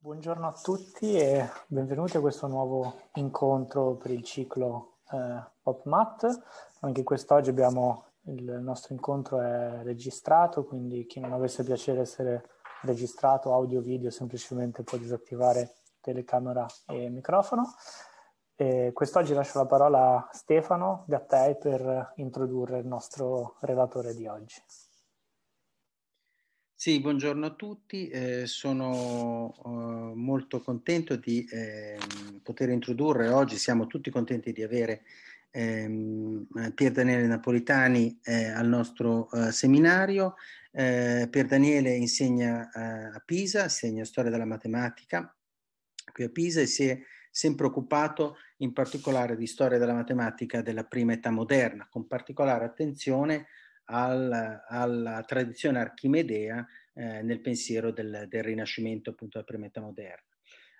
Buongiorno a tutti e benvenuti a questo nuovo incontro per il ciclo eh, PopMat. Anche quest'oggi abbiamo il nostro incontro è registrato, quindi chi non avesse piacere essere registrato audio video semplicemente può disattivare telecamera e microfono. E quest'oggi lascio la parola a Stefano Gattei per introdurre il nostro relatore di oggi. Sì, buongiorno a tutti, eh, sono eh, molto contento di eh, poter introdurre oggi, siamo tutti contenti di avere ehm, eh, Pier Daniele Napolitani eh, al nostro eh, seminario. Pier Daniele insegna a Pisa, insegna storia della matematica qui a Pisa e si è sempre occupato in particolare di storia della matematica della prima età moderna, con particolare attenzione al, alla tradizione archimedea eh, nel pensiero del, del, Rinascimento, appunto, della primetta moderna.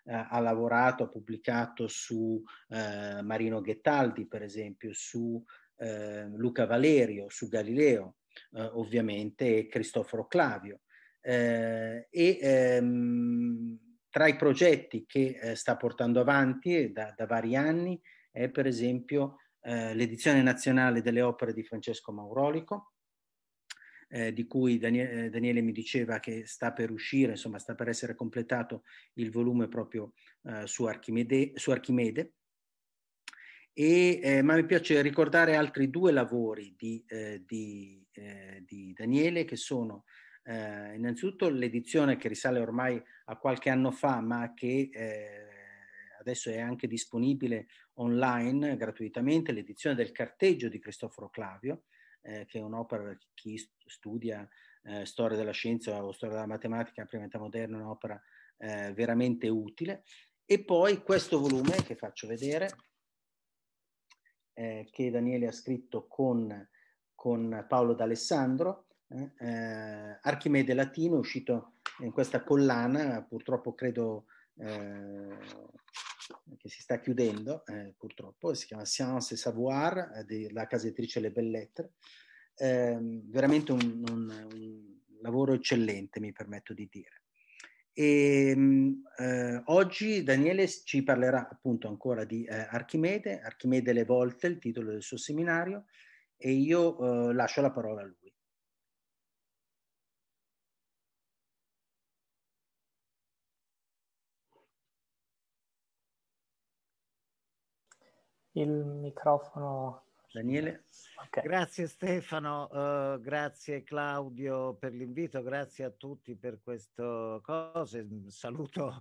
Eh, ha lavorato, ha pubblicato su eh, Marino Ghettaldi, per esempio, su eh, Luca Valerio, su Galileo, eh, ovviamente, e Cristoforo Clavio. Eh, e ehm, tra i progetti che sta portando avanti da, da vari anni è, per esempio, l'edizione nazionale delle opere di Francesco Maurolico, eh, di cui Daniele, eh, Daniele, mi diceva che sta per uscire, insomma sta per essere completato il volume proprio eh, su, Archimede, su Archimede. E, eh, ma mi piace ricordare altri due lavori di, eh, di, eh, di Daniele che sono innanzitutto l'edizione che risale ormai a qualche anno fa ma che adesso è anche disponibile online gratuitamente, l'edizione del carteggio di Cristoforo Clavio, eh, che è un'opera per chi studia eh, storia della scienza o storia della matematica prima età moderna, un'opera eh, veramente utile. E poi questo volume che faccio vedere, eh, che Daniele ha scritto con, con Paolo D'Alessandro, eh, Archimede Latino, è uscito in questa collana, purtroppo credo Eh, che si sta chiudendo eh, purtroppo, si chiama Science et Savoir eh, della casa editrice Le Belle Lettere, eh, veramente un, un, un, lavoro eccellente mi permetto di dire. E, ehm, eh, oggi Daniele ci parlerà appunto ancora di eh, Archimede, Archimede le volte, il titolo del suo seminario, e io eh, lascio la parola a lui. il microfono. Daniele. Okay. Grazie Stefano, uh, grazie Claudio per l'invito, grazie a tutti per questo cose. Saluto,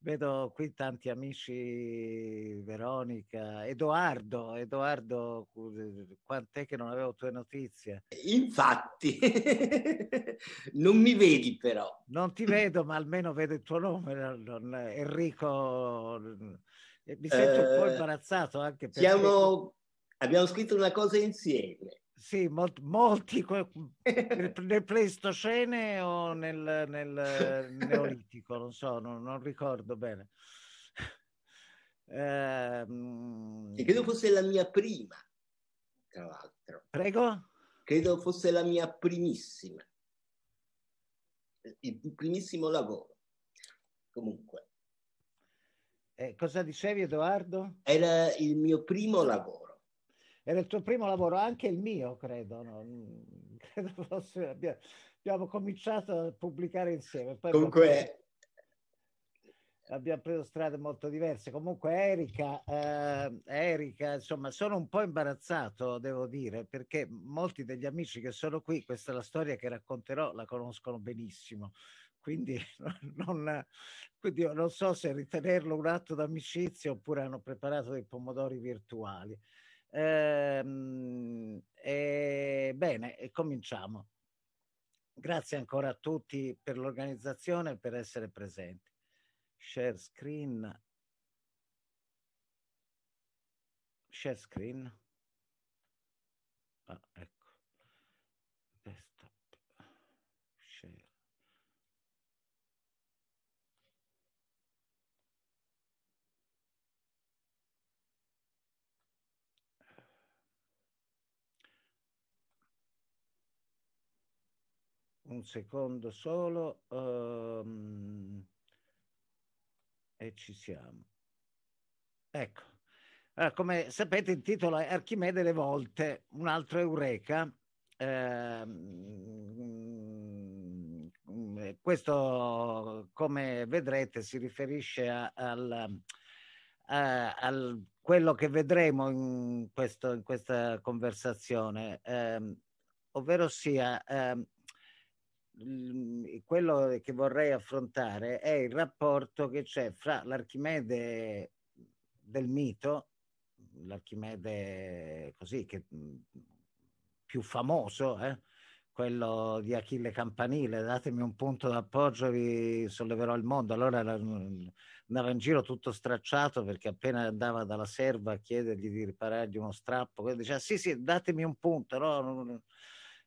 vedo qui tanti amici, Veronica, Edoardo, Edoardo, quant'è che non avevo tue notizie? Infatti, non mi vedi però. Non ti vedo, ma almeno vedo il tuo nome, Enrico. Mi sento un po' eh, imbarazzato anche perché... Siamo... Abbiamo scritto una cosa insieme. Sì, molti, molti nel, Pleistocene o nel, nel, Neolitico, non so, non, non ricordo bene. Ehm... E credo ehm, fosse la mia prima, tra l'altro. Prego? Credo fosse la mia primissima, il primissimo lavoro. Comunque. Eh, cosa dicevi Edoardo? Era il mio primo lavoro. Era il tuo primo lavoro, anche il mio, credo. No? Mm, credo fosse, abbiamo, abbiamo, cominciato a pubblicare insieme. Poi Comunque... Abbiamo preso strade molto diverse. Comunque Erika, eh, Erika, insomma, sono un po' imbarazzato, devo dire, perché molti degli amici che sono qui, questa è la storia che racconterò, la conoscono benissimo quindi non, quindi non so se ritenerlo un atto d'amicizia oppure hanno preparato dei pomodori virtuali. Ehm, e, bene, e cominciamo. Grazie ancora a tutti per l'organizzazione e per essere presenti. Share screen. Share screen. Ah, ecco. un secondo solo um, e ci siamo. Ecco, allora, eh, come sapete il titolo è Archimede le volte, un altro Eureka. Eh, questo, come vedrete, si riferisce a, al, a, al quello che vedremo in, questo, in questa conversazione, eh, ovvero sia eh, Mhmm, quello che vorrei affrontare è il rapporto che c'è fra l'Archimede del mito, l'Archimede così che mhmm, più famoso, eh? quello di Achille Campanile, datemi un punto d'appoggio, vi solleverò il mondo. Allora andava in giro tutto stracciato perché appena andava dalla serva a chiedergli di riparargli uno strappo, diceva sì sì datemi un punto, no?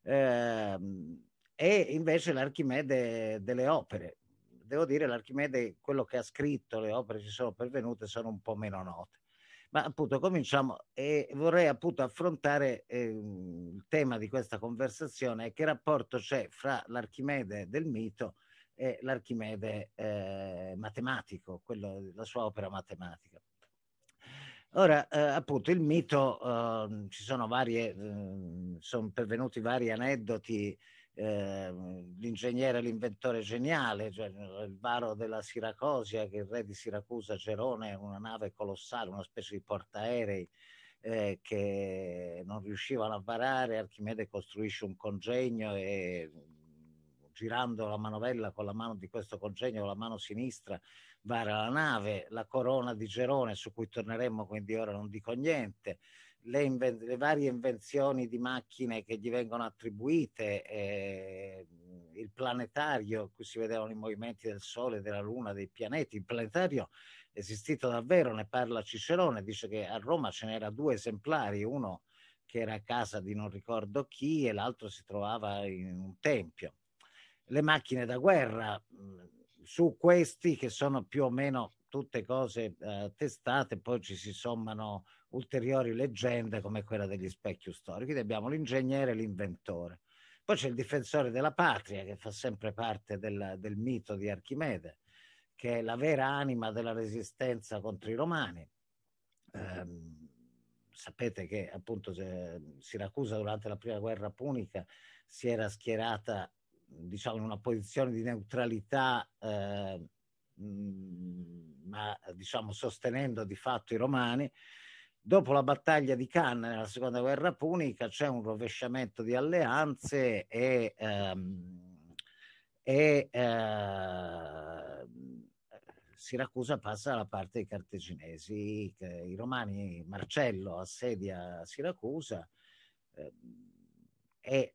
Eh, mhmm, e invece l'Archimede delle opere. Devo dire, l'Archimede, quello che ha scritto, le opere ci sono pervenute, sono un po' meno note. Ma appunto cominciamo e vorrei appunto affrontare eh, il tema di questa conversazione, che rapporto c'è fra l'Archimede del mito e l'Archimede eh, matematico, quello, la sua opera matematica. Ora, eh, appunto, il mito, ehm, ci sono varie, ehm, sono pervenuti vari aneddoti eh, l'ingegnere, l'inventore geniale, cioè eh, il varo della Siracosia, che il re di Siracusa, Gerone, una nave colossale, una specie di portaerei eh, che non riuscivano a varare, Archimede costruisce un congegno e mm, girando la manovella con la mano di questo congegno, con la mano sinistra, vara la nave, la corona di Gerone, su cui torneremo, quindi ora non dico niente le, inven- le, varie invenzioni di macchine che gli vengono attribuite, eh, il planetario, qui si vedevano i movimenti del Sole, della Luna, dei pianeti, il planetario esistito davvero, ne parla Cicerone, dice che a Roma ce n'era due esemplari, uno che era a casa di non ricordo chi e l'altro si trovava in un tempio. Le macchine da guerra, mm, su questi che sono più o meno tutte cose eh, testate, poi ci si sommano ulteriori leggende come quella degli specchi storici. Quindi abbiamo l'ingegnere e l'inventore. Poi c'è il difensore della patria, che fa sempre parte del, del mito di Archimede, che è la vera anima della resistenza contro i romani. Eh, sapete che appunto Siracusa durante la prima guerra punica si era schierata diciamo in una posizione di neutralità eh, ma diciamo sostenendo di fatto i romani, dopo la battaglia di Canne nella seconda guerra punica c'è un rovesciamento di alleanze e, ehm, e eh, Siracusa passa dalla parte dei cartaginesi. I, romani, Marcello assedia Siracusa eh, e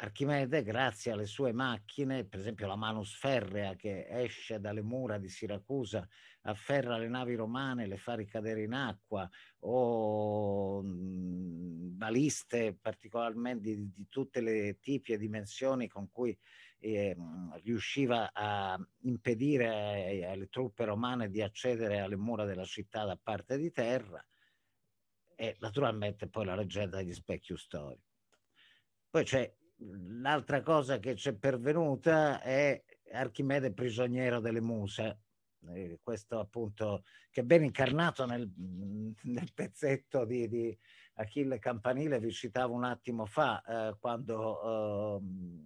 Archimede, grazie alle sue macchine, per esempio la Manus Ferrea che esce dalle mura di Siracusa, afferra le navi romane, le fa ricadere in acqua, o mhmm, baliste particolarmente di, di, tutte le tipi e dimensioni con cui eh, riusciva a impedire alle truppe romane di accedere alle mura della città da parte di terra, e naturalmente poi la leggenda degli specchi storici. Poi c'è l'altra cosa che ci è pervenuta è Archimede prigioniero delle muse, eh, questo appunto che è ben incarnato nel, nel pezzetto di, di, Achille Campanile, vi citavo un attimo fa, eh, quando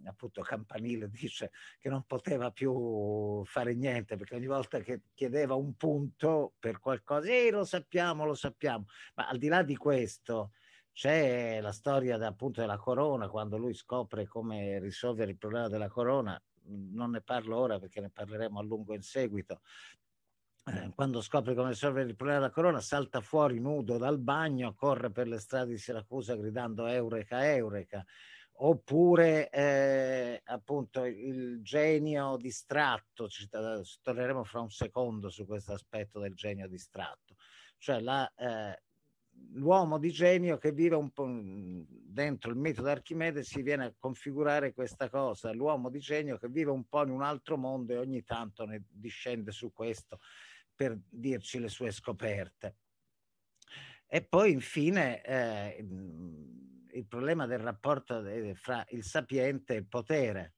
eh, appunto Campanile dice che non poteva più fare niente perché ogni volta che chiedeva un punto per qualcosa, eh, lo sappiamo, lo sappiamo, ma al di là di questo c'è la storia appunto della corona, quando lui scopre come risolvere il problema della corona, non ne parlo ora perché ne parleremo a lungo in seguito. Eh, quando scopre come risolvere il problema della corona, salta fuori nudo dal bagno, corre per le strade di Siracusa gridando Eureka, Eureka. Oppure eh, appunto il genio distratto, ci, torneremo fra un secondo su questo aspetto del genio distratto, cioè la eh, l'uomo di genio che vive un po' mhmm, dentro il mito di Archimede si viene a configurare questa cosa, l'uomo di genio che vive un po' in un altro mondo e ogni tanto ne discende su questo per dirci le sue scoperte. E poi infine eh, il mhmm, problema del rapporto eh, fra il sapiente e il potere,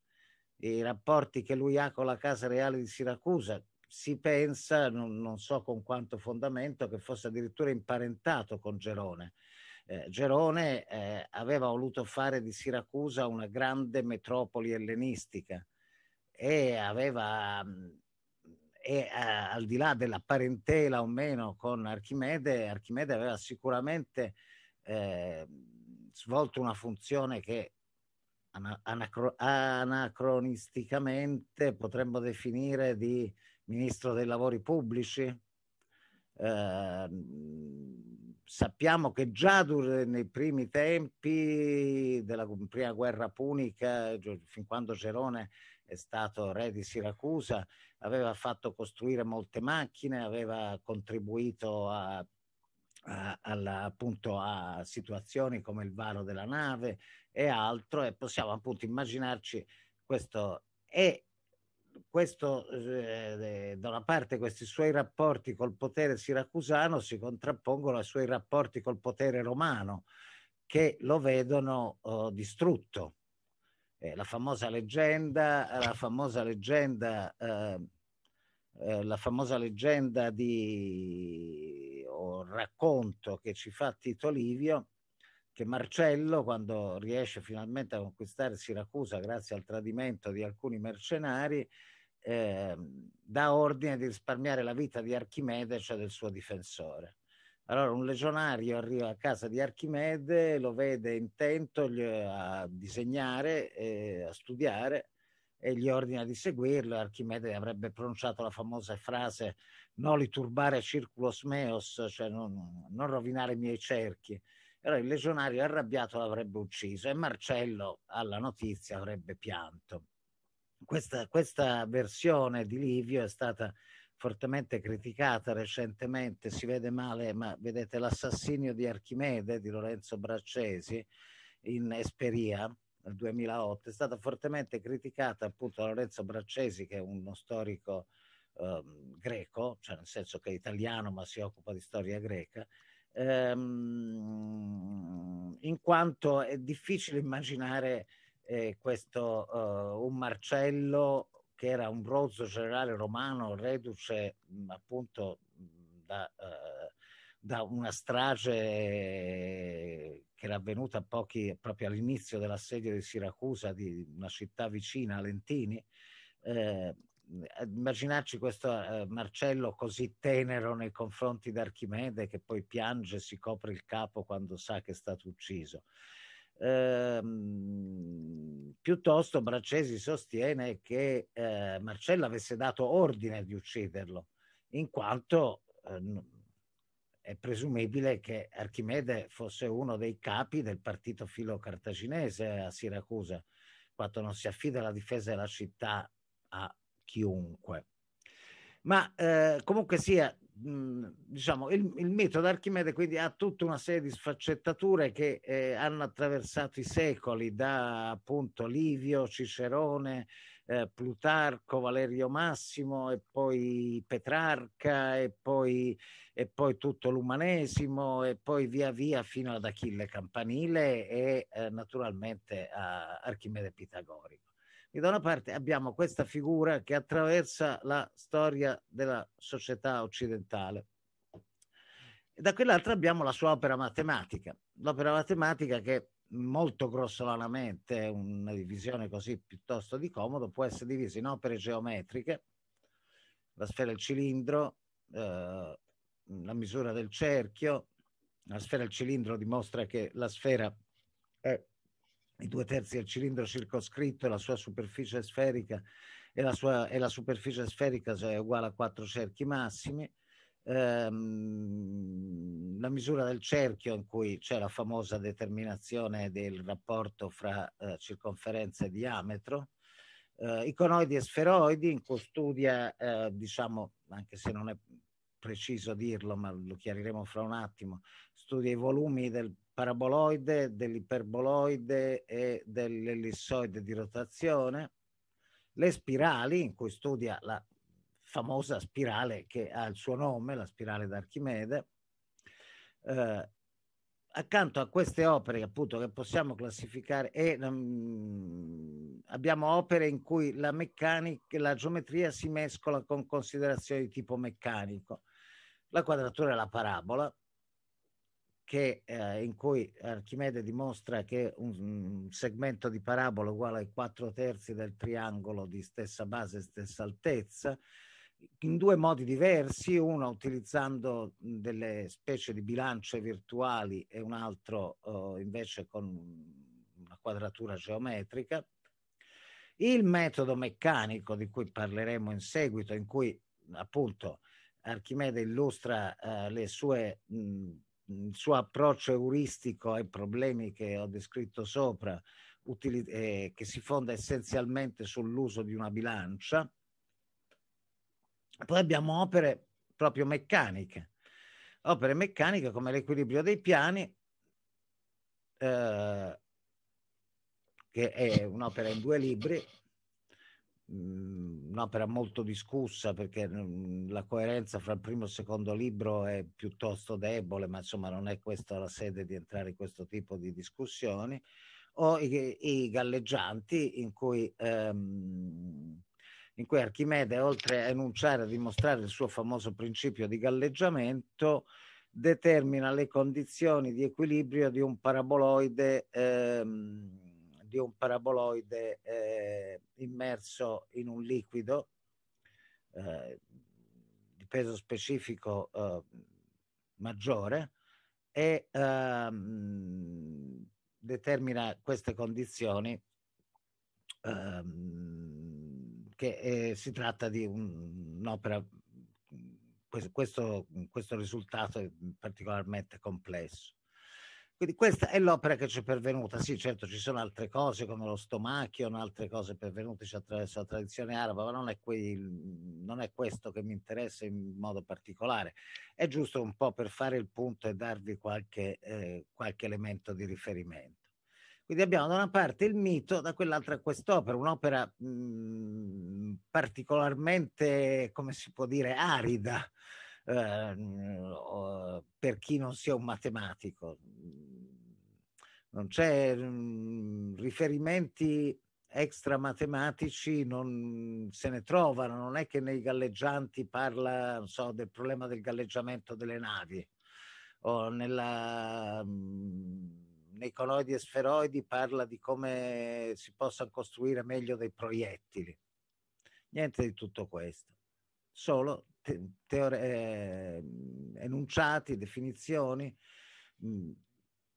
i rapporti che lui ha con la casa reale di Siracusa, si pensa, non, non, so con quanto fondamento, che fosse addirittura imparentato con Gerone. Eh, Gerone eh, aveva voluto fare di Siracusa una grande metropoli ellenistica e aveva, mm, e, a, eh, al di là della parentela o meno con Archimede, Archimede aveva sicuramente eh, svolto una funzione che anacro- anacronisticamente potremmo definire di ministro dei lavori pubblici. Eh, sappiamo che già dur- nei primi tempi della prima guerra punica, fin quando Gerone è stato re di Siracusa, aveva fatto costruire molte macchine, aveva contribuito a a, alla, appunto a situazioni come il varo della nave e altro e possiamo appunto immaginarci questo è questo, eh, da una parte questi suoi rapporti col potere siracusano si contrappongono ai suoi rapporti col potere romano, che lo vedono eh, distrutto. Eh, la famosa leggenda, la famosa leggenda, eh, eh, la famosa leggenda di o racconto che ci fa Tito Livio che Marcello, quando riesce finalmente a conquistare Siracusa grazie al tradimento di alcuni mercenari, eh, dà ordine di risparmiare la vita di Archimede, cioè del suo difensore. Allora un legionario arriva a casa di Archimede, lo vede intento a disegnare, a studiare e gli ordina di seguirlo. Archimede avrebbe pronunciato la famosa frase noli turbare circulos meos, cioè non, non rovinare i miei cerchi. Allora il legionario arrabbiato l'avrebbe ucciso e Marcello alla notizia avrebbe pianto. Questa, questa versione di Livio è stata fortemente criticata recentemente, si vede male, ma vedete l'assassinio di Archimede di Lorenzo Braccesi in Esperia, nel 2008 è stata fortemente criticata appunto da Lorenzo Braccesi che è uno storico eh, greco, cioè nel senso che è italiano ma si occupa di storia greca ehm, in quanto è difficile immaginare eh, questo eh, un Marcello che era un bronzo generale romano, reduce mh, appunto da, eh, da, una strage che era avvenuta pochi, proprio all'inizio dell'assedio di Siracusa, di una città vicina, a Lentini, eh, eh, immaginarci questo eh, Marcello così tenero nei confronti di Archimede che poi piange e si copre il capo quando sa che è stato ucciso. Eh, piuttosto Braccesi sostiene che eh, Marcello avesse dato ordine di ucciderlo, in quanto eh, è presumibile che Archimede fosse uno dei capi del partito filo-cartaginese a Siracusa, quando non si affida la difesa della città a chiunque. Ma eh, comunque sia, mh, diciamo, il, il, mito d'Archimede quindi ha tutta una serie di sfaccettature che eh, hanno attraversato i secoli, da appunto Livio, Cicerone, eh, Plutarco, Valerio Massimo e poi Petrarca e poi, e poi, tutto l'umanesimo e poi via via fino ad Achille Campanile e eh, naturalmente a Archimede Pitagorico e da una parte abbiamo questa figura che attraversa la storia della società occidentale e da quell'altra abbiamo la sua opera matematica, l'opera matematica che molto grossolanamente, una divisione così piuttosto di comodo, può essere divisa in opere geometriche, la sfera del cilindro, eh, la misura del cerchio, la sfera del cilindro dimostra che la sfera è i due terzi del cilindro circoscritto, la sua superficie sferica e la, sua, e la superficie sferica è uguale a quattro cerchi massimi. Ehm, la misura del cerchio in cui c'è la famosa determinazione del rapporto fra eh, circonferenza e diametro, eh, conoidi e sferoidi in cui studia, eh, diciamo, anche se non è preciso dirlo, ma lo chiariremo fra un attimo, studia i volumi del paraboloide, dell'iperboloide e dell'ellissoide di rotazione, le spirali, in cui studia la famosa spirale che ha il suo nome, la spirale d'Archimede. Eh, accanto a queste opere, appunto, che possiamo classificare, e, um, abbiamo opere in cui la meccanica, la geometria si mescola con considerazioni di tipo meccanico. La quadratura e la parabola, che, eh, in cui Archimede dimostra che un, un, segmento di parabola uguale ai quattro terzi del triangolo di stessa base, e stessa altezza, in due modi diversi, uno utilizzando mhmm, delle specie di bilance virtuali e un altro eh, invece con una quadratura geometrica. Il metodo meccanico di cui parleremo in seguito, in cui appunto Archimede illustra eh, le sue mh, mhmm, il suo approccio euristico ai problemi che ho descritto sopra, utili- eh, che si fonda essenzialmente sull'uso di una bilancia. Poi abbiamo opere proprio meccaniche, opere meccaniche come l'equilibrio dei piani, eh, che è un'opera in due libri, un'opera mhmm, molto discussa perché mhmm, la coerenza fra il primo e il secondo libro è piuttosto debole, ma insomma non è questa la sede di entrare in questo tipo di discussioni, o i, i galleggianti in cui, ehm, in cui Archimede, oltre a enunciare e dimostrare il suo famoso principio di galleggiamento, determina le condizioni di equilibrio di un paraboloide. Ehm, di un paraboloide eh, immerso in un liquido eh, di peso specifico eh, maggiore e ehm, determina queste condizioni ehm, che eh, si tratta di un'opera questo, questo risultato è particolarmente complesso. Quindi questa è l'opera che ci è pervenuta. Sì, certo, ci sono altre cose come lo stomacchio, altre cose pervenute attraverso la tradizione araba, ma non è, quel, non è, questo che mi interessa in modo particolare. È giusto un po' per fare il punto e darvi qualche, eh, qualche elemento di riferimento. Quindi abbiamo da una parte il mito, da quell'altra quest'opera, un'opera mh, mm, particolarmente, come si può dire, arida eh, per chi non sia un matematico. Non c'è mh, mm, riferimenti extra matematici non se ne trovano, non è che nei galleggianti parla so, del problema del galleggiamento delle navi o nella, mm, nei conoidi e sferoidi parla di come si possano costruire meglio dei proiettili. Niente di tutto questo, solo te- teore- ehm, enunciati, definizioni, mh,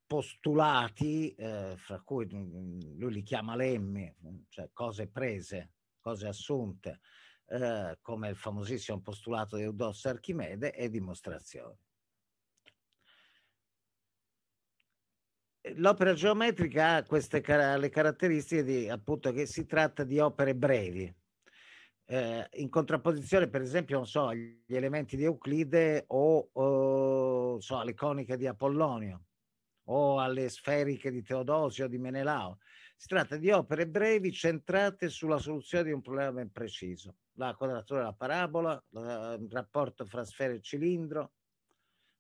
postulati, eh, fra cui lui li chiama lemmi, cioè cose prese, cose assunte, eh, come il famosissimo postulato di Eudosso Archimede e dimostrazioni. L'opera geometrica ha queste car- le caratteristiche di, appunto, che si tratta di opere brevi, eh, in contrapposizione per esempio, non so, agli elementi di Euclide o, o oh, so, alle coniche di Apollonio o alle sferiche di Teodosio o di Menelao. Si tratta di opere brevi centrate sulla soluzione di un problema ben preciso, la quadratura della parabola, la, il rapporto fra sfera e cilindro,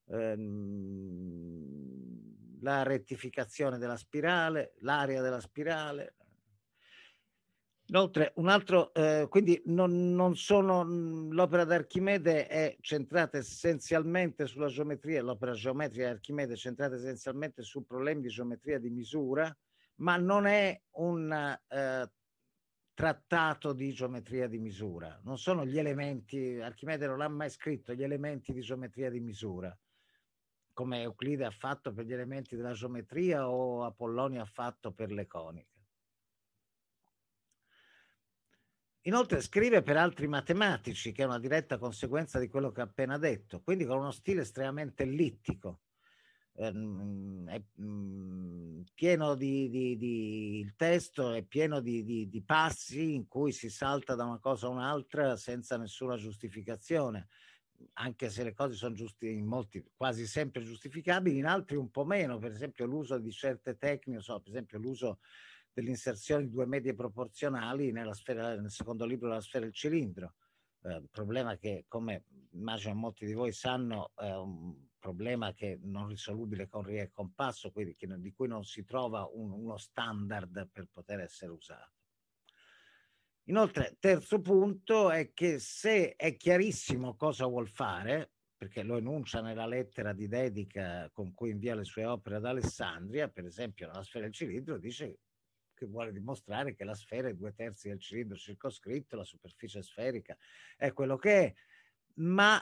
ehm, la rettificazione della spirale, l'area della spirale, Inoltre, un altro, eh, quindi non, non sono, mm, l'opera d'Archimede è centrata essenzialmente sulla geometria, l'opera geometrica di Archimede è centrata essenzialmente su problemi di geometria di misura, ma non è un eh, trattato di geometria di misura, non sono gli elementi, Archimede non ha mai scritto gli elementi di geometria di misura, come Euclide ha fatto per gli elementi della geometria o Apollonio ha fatto per le coniche. Inoltre scrive per altri matematici, che è una diretta conseguenza di quello che ho appena detto, quindi con uno stile estremamente ellittico, ehm, è, mh, mm, pieno di, di, di, il testo è pieno di, di, passi in cui si salta da una cosa a un'altra senza nessuna giustificazione, anche se le cose sono giusti, in molti, quasi sempre giustificabili, in altri un po' meno, per esempio l'uso di certe tecniche, so, per esempio l'uso dell'inserzione di due medie proporzionali sfera, nel secondo libro della sfera del cilindro. Eh, problema che, come immagino molti di voi sanno, è un problema che non risolubile con rie e compasso, quindi che, di cui non si trova un, uno standard per poter essere usato. Inoltre, terzo punto è che se è chiarissimo cosa vuol fare, perché lo enuncia nella lettera di dedica con cui invia le sue opere ad Alessandria, per esempio nella sfera del cilindro, dice che vuole dimostrare che la sfera è due terzi del cilindro circoscritto, la superficie sferica è quello che è, ma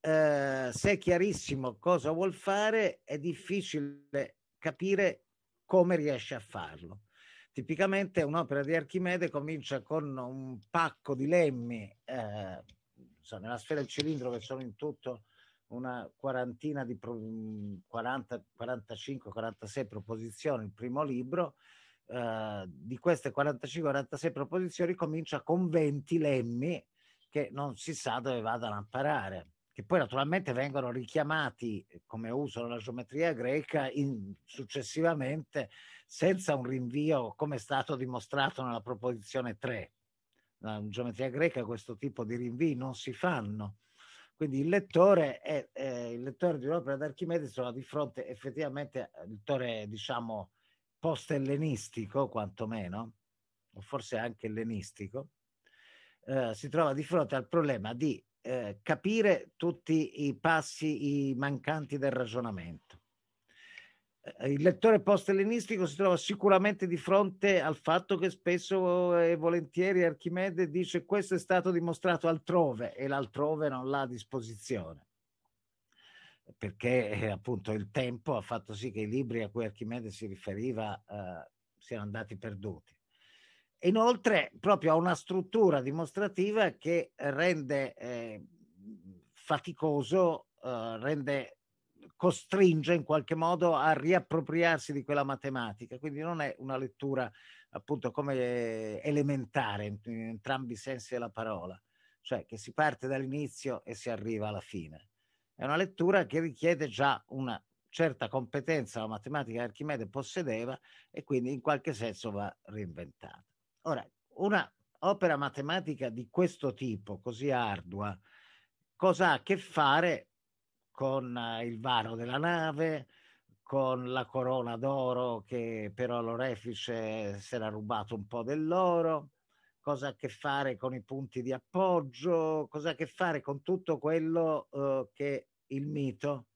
eh, se è chiarissimo cosa vuol fare è difficile capire come riesce a farlo. Tipicamente un'opera di Archimede comincia con un pacco di lemmi, eh, so, nella sfera del cilindro che sono in tutto una quarantina di 40, 45-46 mm, proposizioni, il primo libro, eh, di queste 45-46 proposizioni comincia con 20 lemmi che non si sa dove vadano a parare che poi naturalmente vengono richiamati eh, come usano la geometria greca in, successivamente senza un rinvio come è stato dimostrato nella proposizione 3. Nella geometria greca questo tipo di rinvii non si fanno. Quindi il lettore, è, è, eh, il lettore di un'opera d'Archimede trova di fronte effettivamente il lettore diciamo post-ellenistico, quantomeno, o forse anche ellenistico, eh, si trova di fronte al problema di eh, capire tutti i passi i mancanti del ragionamento. Eh, il lettore post-ellenistico si trova sicuramente di fronte al fatto che spesso eh, e volentieri Archimede dice questo è stato dimostrato altrove e l'altrove non l'ha a disposizione perché eh, appunto il tempo ha fatto sì che i libri a cui Archimede si riferiva eh, siano andati perduti. Inoltre, proprio ha una struttura dimostrativa che rende eh, faticoso, eh, rende, costringe in qualche modo a riappropriarsi di quella matematica, quindi non è una lettura appunto come elementare in entrambi i sensi della parola, cioè che si parte dall'inizio e si arriva alla fine è una lettura che richiede già una certa competenza la matematica che Archimede possedeva e quindi in qualche senso va reinventata. Ora, una opera matematica di questo tipo, così ardua, cosa ha a che fare con eh, il varo della nave, con la corona d'oro che però l'orefice si era rubato un po' dell'oro, cosa ha a che fare con i punti di appoggio, cosa ha a che fare con tutto quello eh, che il mito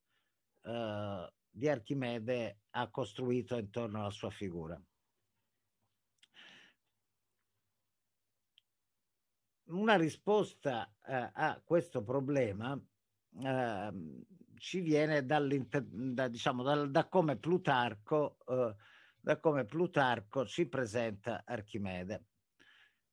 eh, di Archimede ha costruito intorno alla sua figura. Una risposta eh, a questo problema ehm, ci viene da, diciamo, da, da, come Plutarco, eh, da come Plutarco ci presenta Archimede.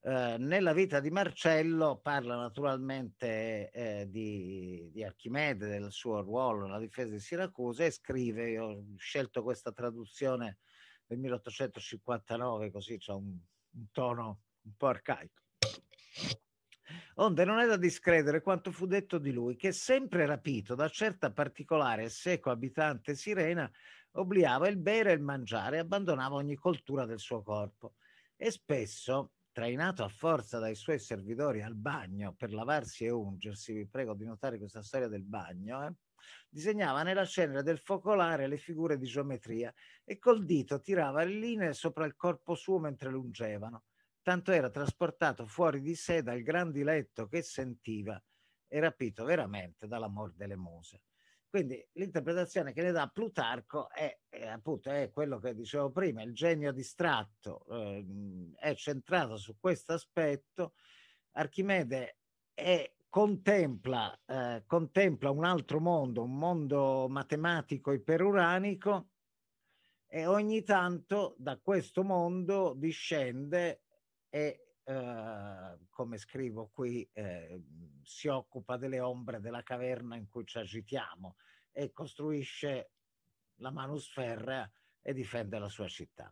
Eh, nella vita di Marcello parla naturalmente eh, di, di, Archimede, del suo ruolo nella difesa di Siracusa e scrive, io ho scelto questa traduzione del 1859 così c'è un, un tono un po' arcaico. Onde non è da discredere quanto fu detto di lui, che sempre rapito da certa particolare e seco abitante sirena, obliava il bere e il mangiare e abbandonava ogni coltura del suo corpo. E spesso trainato a forza dai suoi servitori al bagno per lavarsi e ungersi, vi prego di notare questa storia del bagno, eh? disegnava nella cenere del focolare le figure di geometria e col dito tirava le linee sopra il corpo suo mentre lungevano. Tanto era trasportato fuori di sé dal gran diletto che sentiva e rapito veramente dall'amor delle muse. Quindi l'interpretazione che ne dà Plutarco è, è, appunto è quello che dicevo prima, il genio distratto eh, è centrato su questo aspetto. Archimede è, contempla, eh, contempla, un altro mondo, un mondo matematico iperuranico e ogni tanto da questo mondo discende e Ehm, come scrivo qui, eh, si occupa delle ombre della caverna in cui ci agitiamo e costruisce la Manus e difende la sua città.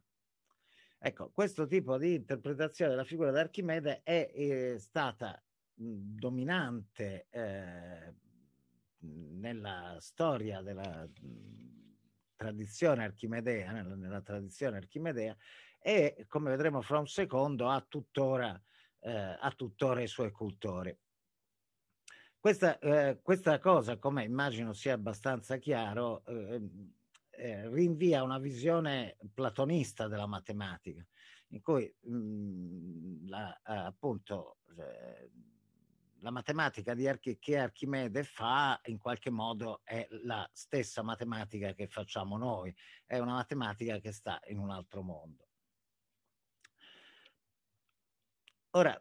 Ecco, questo tipo di interpretazione della figura di Archimede è, è eh, stata dominante eh, nella storia della tradizione archimedea, nella, nella tradizione archimedea, e come vedremo fra un secondo ha tuttora, eh, ha tuttora i suoi cultori. Questa, eh, questa cosa, come immagino sia abbastanza chiaro, ehm, eh, rinvia a una visione platonista della matematica, in cui mh, mm, la, appunto eh, la matematica Archi- che Archimede fa in qualche modo è la stessa matematica che facciamo noi, è una matematica che sta in un altro mondo. Ora,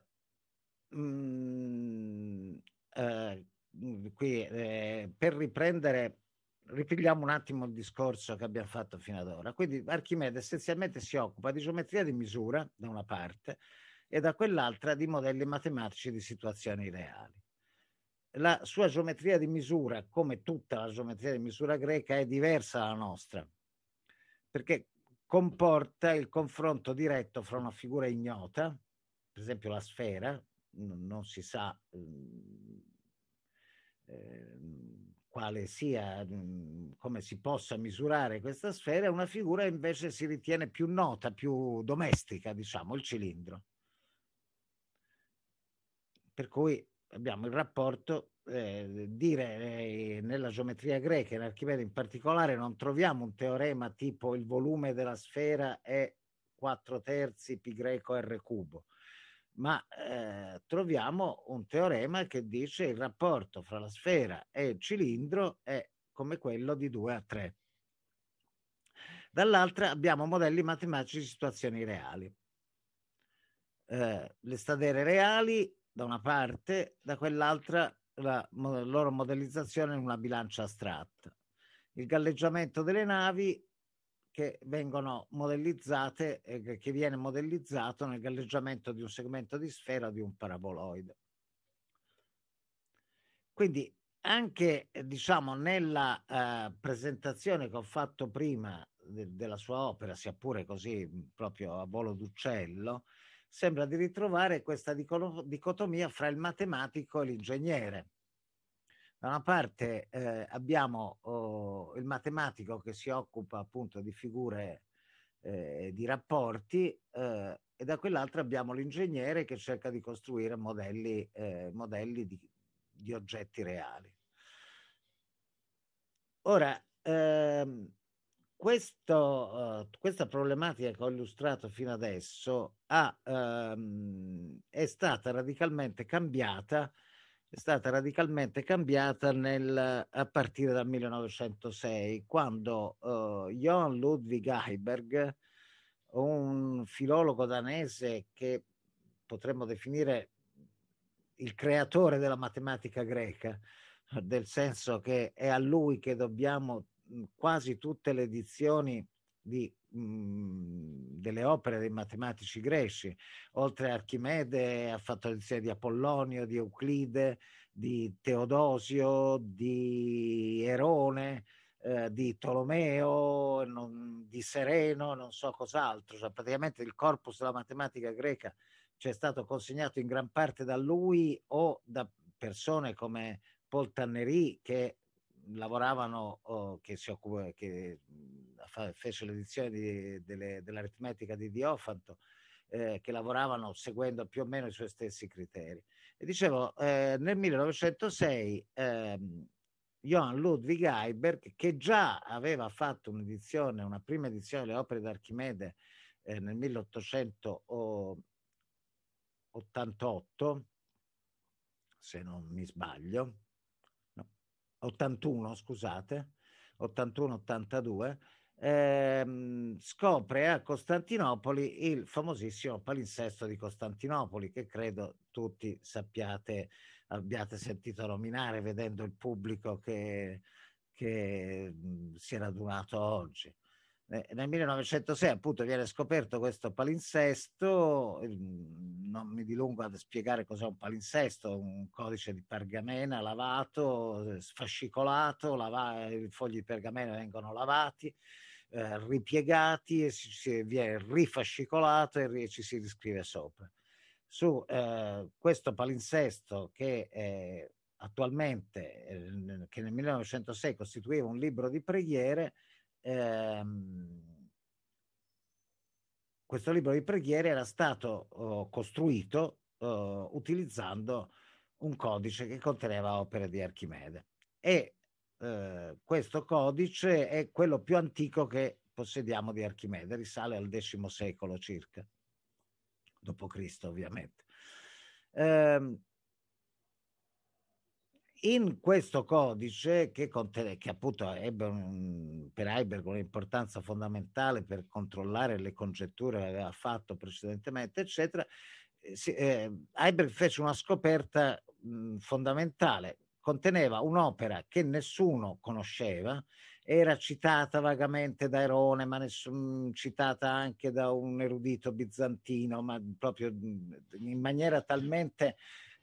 mh, mm, eh, mm, qui eh, per riprendere, ripigliamo un attimo il discorso che abbiamo fatto fino ad ora. Quindi Archimede essenzialmente si occupa di geometria di misura, da una parte, e da quell'altra di modelli matematici di situazioni reali. La sua geometria di misura, come tutta la geometria di misura greca, è diversa dalla nostra, perché comporta il confronto diretto fra una figura ignota, per esempio la sfera, non, non si sa eh, quale sia, come si possa misurare questa sfera, una figura invece si ritiene più nota, più domestica, diciamo, il cilindro. Per cui abbiamo il rapporto eh, dire eh, nella geometria greca, in Archimede in particolare, non troviamo un teorema tipo il volume della sfera è 4 terzi pi greco r cubo ma eh, troviamo un teorema che dice il rapporto fra la sfera e il cilindro è come quello di 2 a 3. Dall'altra abbiamo modelli matematici di situazioni reali. Eh, le stadere reali da una parte, da quell'altra la, la loro modellizzazione in una bilancia astratta. Il galleggiamento delle navi che vengono modellizzate, eh, che viene modellizzato nel galleggiamento di un segmento di sfera di un paraboloide. Quindi anche eh, diciamo nella eh, presentazione che ho fatto prima de- della sua opera, sia pure così proprio a volo d'uccello, sembra di ritrovare questa dicotomia fra il matematico e l'ingegnere. Da una parte eh, abbiamo oh, il matematico che si occupa appunto di figure eh, di rapporti eh, e da quell'altra abbiamo l'ingegnere che cerca di costruire modelli, eh, modelli di, di, oggetti reali. Ora, ehm, questo, uh, questa problematica che ho illustrato fino adesso ha, um, è stata radicalmente cambiata è stata radicalmente cambiata nel, a partire dal 1906, quando eh, Johann Ludwig Heiberg, un filologo danese che potremmo definire il creatore della matematica greca, nel senso che è a lui che dobbiamo quasi tutte le edizioni di Mhmm, delle opere dei matematici greci. Oltre a Archimede ha fatto il liceo di Apollonio, di Euclide, di Teodosio, di Erone, eh, di Tolomeo, non, di Sereno, non so cos'altro. Cioè, praticamente il corpus della matematica greca ci è stato consegnato in gran parte da lui o da persone come Paul Tannery che lavoravano, oh, che si occupa, che mhmm, fece l'edizione di, delle, dell'aritmetica di Diofanto, eh, che lavoravano seguendo più o meno i suoi stessi criteri. E dicevo, eh, nel 1906 ehm, Johann Ludwig Heiberg, che già aveva fatto un'edizione, una prima edizione delle opere d'Archimede eh, nel 1888, se non mi sbaglio, no, 81, scusate, 81-82, ehm, scopre a Costantinopoli il famosissimo palinsesto di Costantinopoli, che credo tutti sappiate, abbiate sentito nominare vedendo il pubblico che, che mh, si è radunato oggi. nel 1906 appunto viene scoperto questo palinsesto, non mi dilungo a spiegare cos'è un palinsesto, un codice di pergamena lavato, sfascicolato, lava- i fogli di pergamena vengono lavati, eh, ripiegati e si, si viene rifascicolato e ci si riscrive sopra. Su eh, questo palinsesto che eh, attualmente, eh, che nel 1906 costituiva un libro di preghiere, ehm, questo libro di preghiere era stato oh, costruito oh, utilizzando un codice che conteneva opere di Archimede e eh, questo codice è quello più antico che possediamo di Archimede, risale al X secolo circa, dopo Cristo ovviamente. Eh, in questo codice, che, contiene, che appunto ebbe un, per Heiberg un'importanza fondamentale per controllare le congetture che aveva fatto precedentemente, eccetera, eh, si, eh, Heiberg fece una scoperta mh, fondamentale, conteneva un'opera che nessuno conosceva, era citata vagamente da Erone, ma nessun, citata anche da un erudito bizantino, ma proprio in maniera talmente,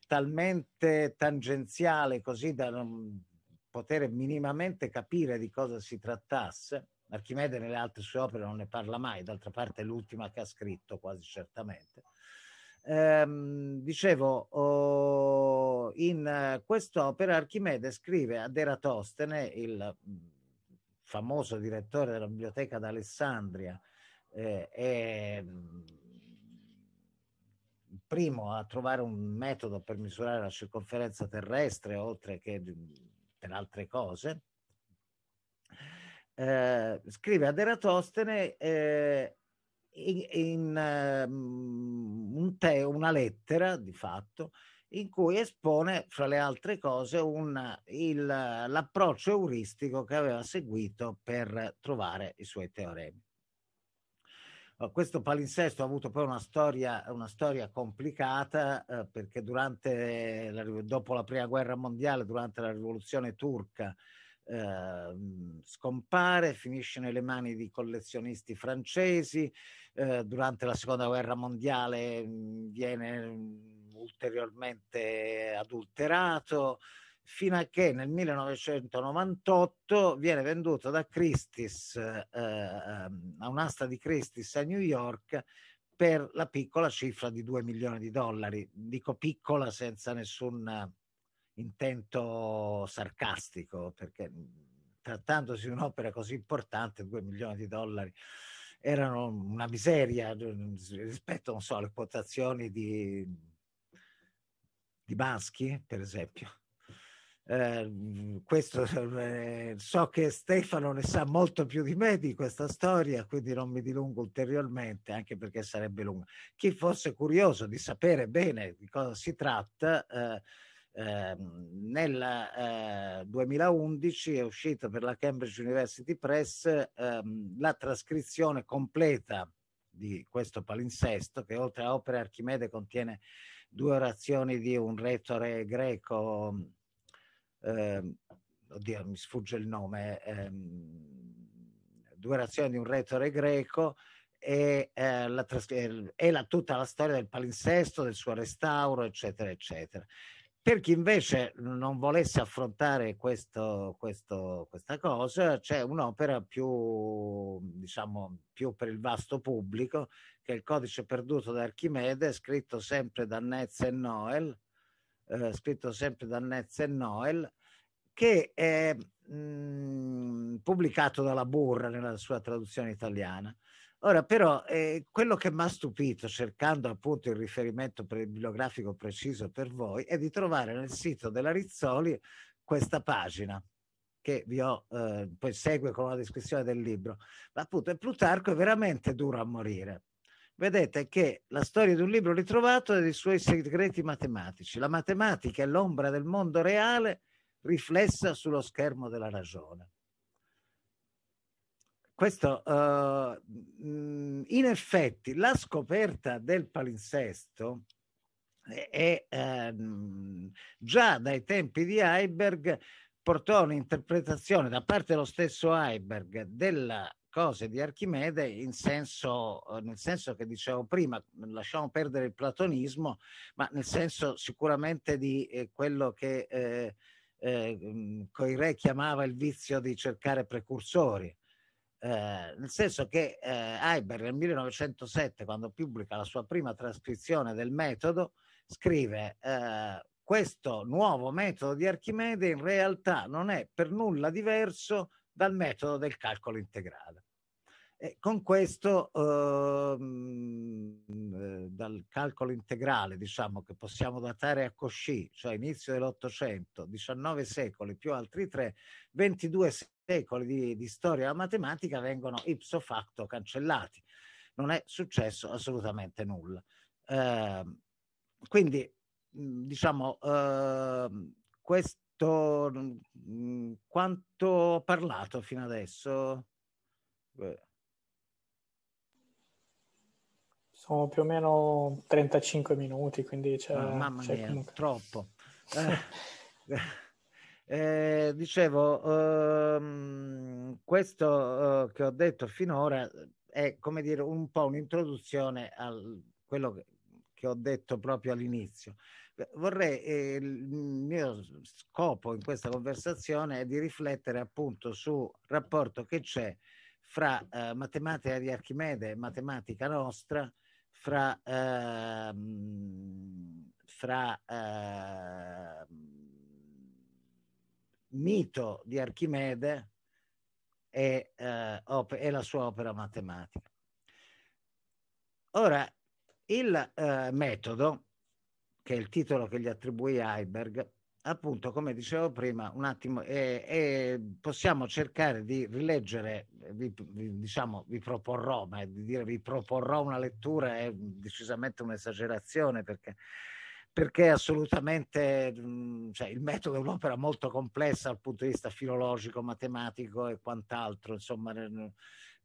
talmente tangenziale, così da non poter minimamente capire di cosa si trattasse. Archimede nelle altre sue opere non ne parla mai, d'altra parte è l'ultima che ha scritto quasi certamente. Ehm, dicevo, oh, in quest'opera Archimede scrive ad Eratostene, il mm, famoso direttore della biblioteca d'Alessandria, eh, è mm, il primo a trovare un metodo per misurare la circonferenza terrestre, oltre che per altre cose. Eh, scrive ad Eratostene eh, in, in um, un te, una lettera di fatto in cui espone, fra le altre cose, un, il, l'approccio euristico che aveva seguito per trovare i suoi teoremi. Questo palinsesto ha avuto poi una storia, una storia complicata eh, perché durante la, dopo la prima guerra mondiale, durante la rivoluzione turca, eh, scompare, finisce nelle mani di collezionisti francesi, eh, durante la seconda guerra mondiale mh, mm, viene mm, ulteriormente adulterato fino a che nel 1998 viene venduto da Christie's eh, ehm, a un'asta di Christie's a New York per la piccola cifra di 2 milioni di dollari. Dico piccola senza nessun intento sarcastico, perché mhmm, trattandosi di un'opera così importante, 2 milioni di dollari erano una miseria mhmm, rispetto so, alle quotazioni di, di Maschi, per esempio. Eh, questo, eh, so che Stefano ne sa molto più di me di questa storia, quindi non mi dilungo ulteriormente, anche perché sarebbe lunga. Chi fosse curioso di sapere bene di cosa si tratta, eh, eh, nel eh, 2011 è uscita per la Cambridge University Press ehm, la trascrizione completa di questo palinsesto che oltre a opere Archimede contiene due orazioni di un retore greco eh, oddio mi sfugge il nome ehm, due orazioni di un retore greco e, eh, la, e la, tutta la storia del palinsesto, del suo restauro, eccetera, eccetera. Per chi invece non volesse affrontare questo, questo, questa cosa, c'è un'opera più, diciamo, più per il vasto pubblico, che è il Codice perduto da Archimede, scritto sempre da Netz e Noel, eh, scritto sempre da Netz e Noel, che è mh, mm, pubblicato dalla Burra nella sua traduzione italiana Ora però eh, quello che mi ha stupito cercando appunto il riferimento bibliografico preciso per voi è di trovare nel sito della Rizzoli questa pagina che vi ho, eh, poi segue con la descrizione del libro, ma appunto Plutarco è veramente duro a morire. Vedete che la storia di un libro ritrovato è dei suoi segreti matematici. La matematica è l'ombra del mondo reale riflessa sullo schermo della ragione questo uh, in effetti la scoperta del palinsesto è, è uh, già dai tempi di Heiberg portò un'interpretazione da parte dello stesso Heiberg della cose di Archimede in senso, eh, nel senso che dicevo prima, lasciamo perdere il platonismo, ma nel senso sicuramente di eh, quello che eh, eh, mm, Coiré chiamava il vizio di cercare precursori Ehm, nel senso che eh, Heiber nel 1907, quando pubblica la sua prima trascrizione del metodo, scrive eh, questo nuovo metodo di Archimede in realtà non è per nulla diverso dal metodo del calcolo integrale. E con questo, uhm, eh, dal calcolo integrale, diciamo che possiamo datare a Cauchy, cioè inizio dell'Ottocento, 19 secoli più altri 3, 22 secoli di, di storia della matematica vengono ipso facto cancellati. Non è successo assolutamente nulla. Eh, quindi, mhmm, diciamo, eh, questo, mhmm, quanto ho parlato fino adesso? Beh. sono più o meno 35 minuti, quindi c'è... Oh, mamma c'è mia, comunque... troppo. eh, eh, dicevo, ehm, questo eh, che ho detto finora è come dire un po' un'introduzione a quello che, che ho detto proprio all'inizio. Vorrei, eh, il mio scopo in questa conversazione è di riflettere appunto sul rapporto che c'è fra eh, matematica di Archimede e matematica nostra fra, eh, fra eh, mito di Archimede e, eh, op- e la sua opera matematica. Ora, il eh, metodo, che è il titolo che gli attribuì Heiberg, appunto, come dicevo prima, un attimo, eh, eh, possiamo cercare di rileggere, eh, vi, vi, diciamo, vi proporrò, ma di dire vi proporrò una lettura è decisamente un'esagerazione perché perché assolutamente cioè, il metodo è un'opera molto complessa dal punto di vista filologico, matematico e quant'altro, insomma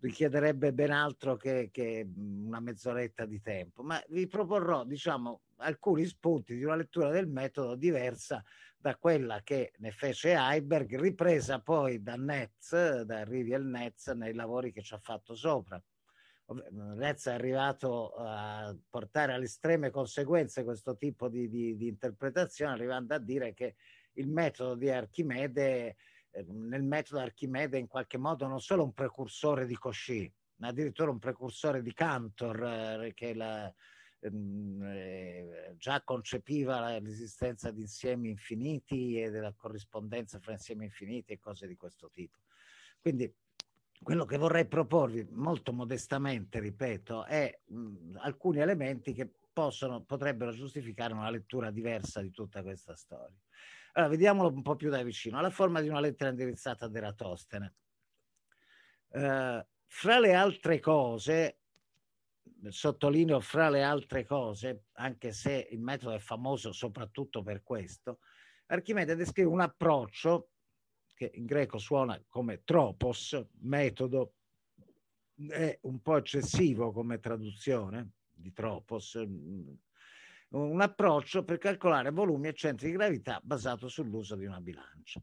richiederebbe ben altro che, che una mezz'oretta di tempo, ma vi proporrò diciamo, alcuni spunti di una lettura del metodo diversa da quella che ne fece Heiberg, ripresa poi da Netz, da Riviel Netz, nei lavori che ci ha fatto sopra. Mhmm, Netz è arrivato a portare alle estreme conseguenze questo tipo di, di, di interpretazione, arrivando a dire che il metodo di Archimede, ehm, nel metodo Archimede in qualche modo non solo un precursore di Cauchy, ma addirittura un precursore di Cantor, eh, che è la, Ehm, eh, già concepiva l'esistenza di insiemi infiniti e della corrispondenza fra insiemi infiniti e cose di questo tipo. Quindi quello che vorrei proporvi molto modestamente, ripeto, è mh, alcuni elementi che possono, potrebbero giustificare una lettura diversa di tutta questa storia. Allora, vediamolo un po' più da vicino. Alla forma di una lettera indirizzata ad Eratostene. Eh, fra le altre cose, sottolineo fra le altre cose, anche se il metodo è famoso soprattutto per questo, Archimede descrive un approccio che in greco suona come tropos, metodo, è un po' eccessivo come traduzione di tropos, mm, un approccio per calcolare volumi e centri di gravità basato sull'uso di una bilancia.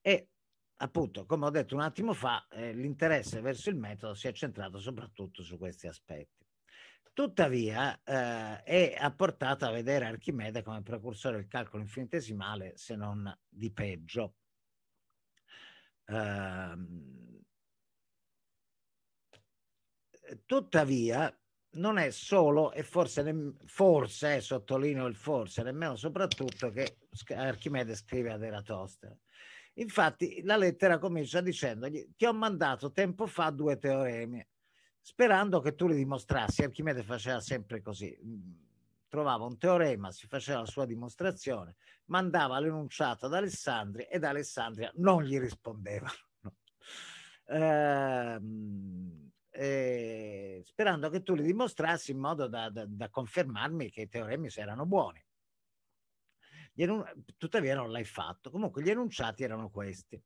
E appunto, come ho detto un attimo fa, eh, l'interesse verso il metodo si è centrato soprattutto su questi aspetti. Tuttavia, eh, è apportato a vedere Archimede come precursore del calcolo infinitesimale, se non di peggio. Eh, tuttavia, non è solo e forse, ne, forse, sottolineo il forse, nemmeno soprattutto che Archimede scrive ad Eratostene. Infatti la lettera comincia dicendogli ti ho mandato tempo fa due teoremi, sperando che tu li dimostrassi. Archimede faceva sempre così, mm, trovava un teorema, si faceva la sua dimostrazione, mandava l'enunciato ad Alessandria ed Alessandria non gli rispondeva. Ehm, eh, sperando che tu li dimostrassi in modo da, da, da confermarmi che i teoremi erano buoni annun- tuttavia non l'hai fatto. Comunque gli enunciati erano questi.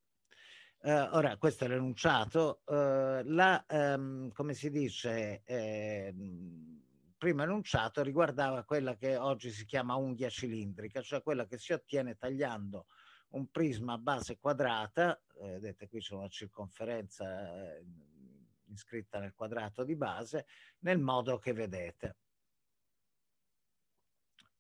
Eh, ora, questo è l'enunciato. Eh, la, ehm, come si dice, ehm, prima enunciato riguardava quella che oggi si chiama unghia cilindrica, cioè quella che si ottiene tagliando un prisma a base quadrata, eh, vedete qui c'è una circonferenza eh, iscritta nel quadrato di base, nel modo che vedete.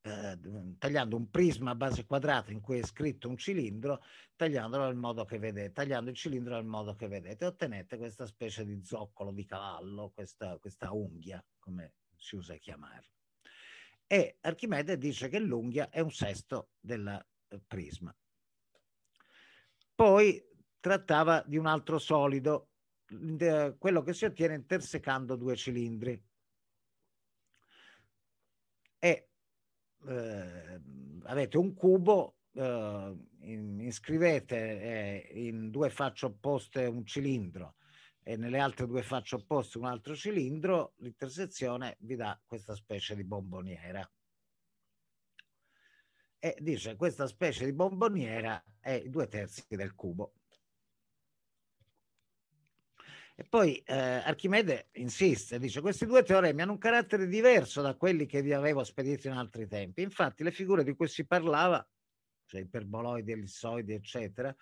Eh, tagliando un prisma a base quadrata in cui è scritto un cilindro, tagliandolo al modo che vedete, tagliando il cilindro al modo che vedete, ottenete questa specie di zoccolo di cavallo, questa, questa unghia, come si usa a chiamarlo. E Archimede dice che l'unghia è un sesto del eh, prisma. Poi trattava di un altro solido, quello che si ottiene intersecando due cilindri. E eh, avete un cubo, eh, in, iscrivete eh, in due facce opposte un cilindro e nelle altre due facce opposte un altro cilindro, l'intersezione vi dà questa specie di bomboniera. E dice questa specie di bomboniera è i due terzi del cubo. E poi eh, Archimede insiste, dice questi due teoremi hanno un carattere diverso da quelli che vi avevo spediti in altri tempi. Infatti le figure di cui si parlava, cioè iperboloidi, ellissoidi, eccetera,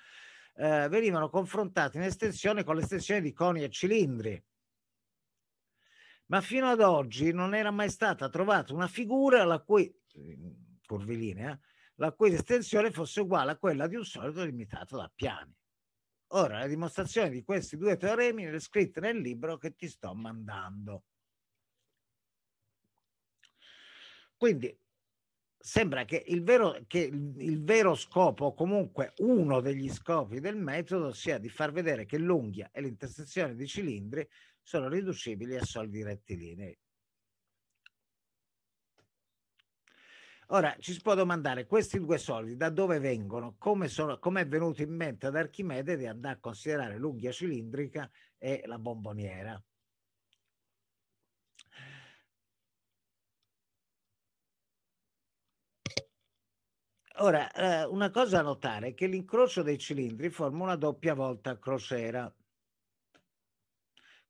eh, venivano confrontate in estensione con l'estensione di coni e cilindri. Ma fino ad oggi non era mai stata trovata una figura la cui, curvilinea, la cui estensione fosse uguale a quella di un solido limitato da piani. Ora, la dimostrazione di questi due teoremi è scritta nel libro che ti sto mandando. Quindi sembra che il, vero, che il vero scopo, comunque uno degli scopi del metodo, sia di far vedere che l'unghia e l'intersezione di cilindri sono riducibili a soldi rettilinei. Ora ci si può domandare questi due soldi da dove vengono, come, sono, come è venuto in mente ad Archimede di andare a considerare l'unghia cilindrica e la bomboniera. Ora, eh, una cosa da notare è che l'incrocio dei cilindri forma una doppia volta a crociera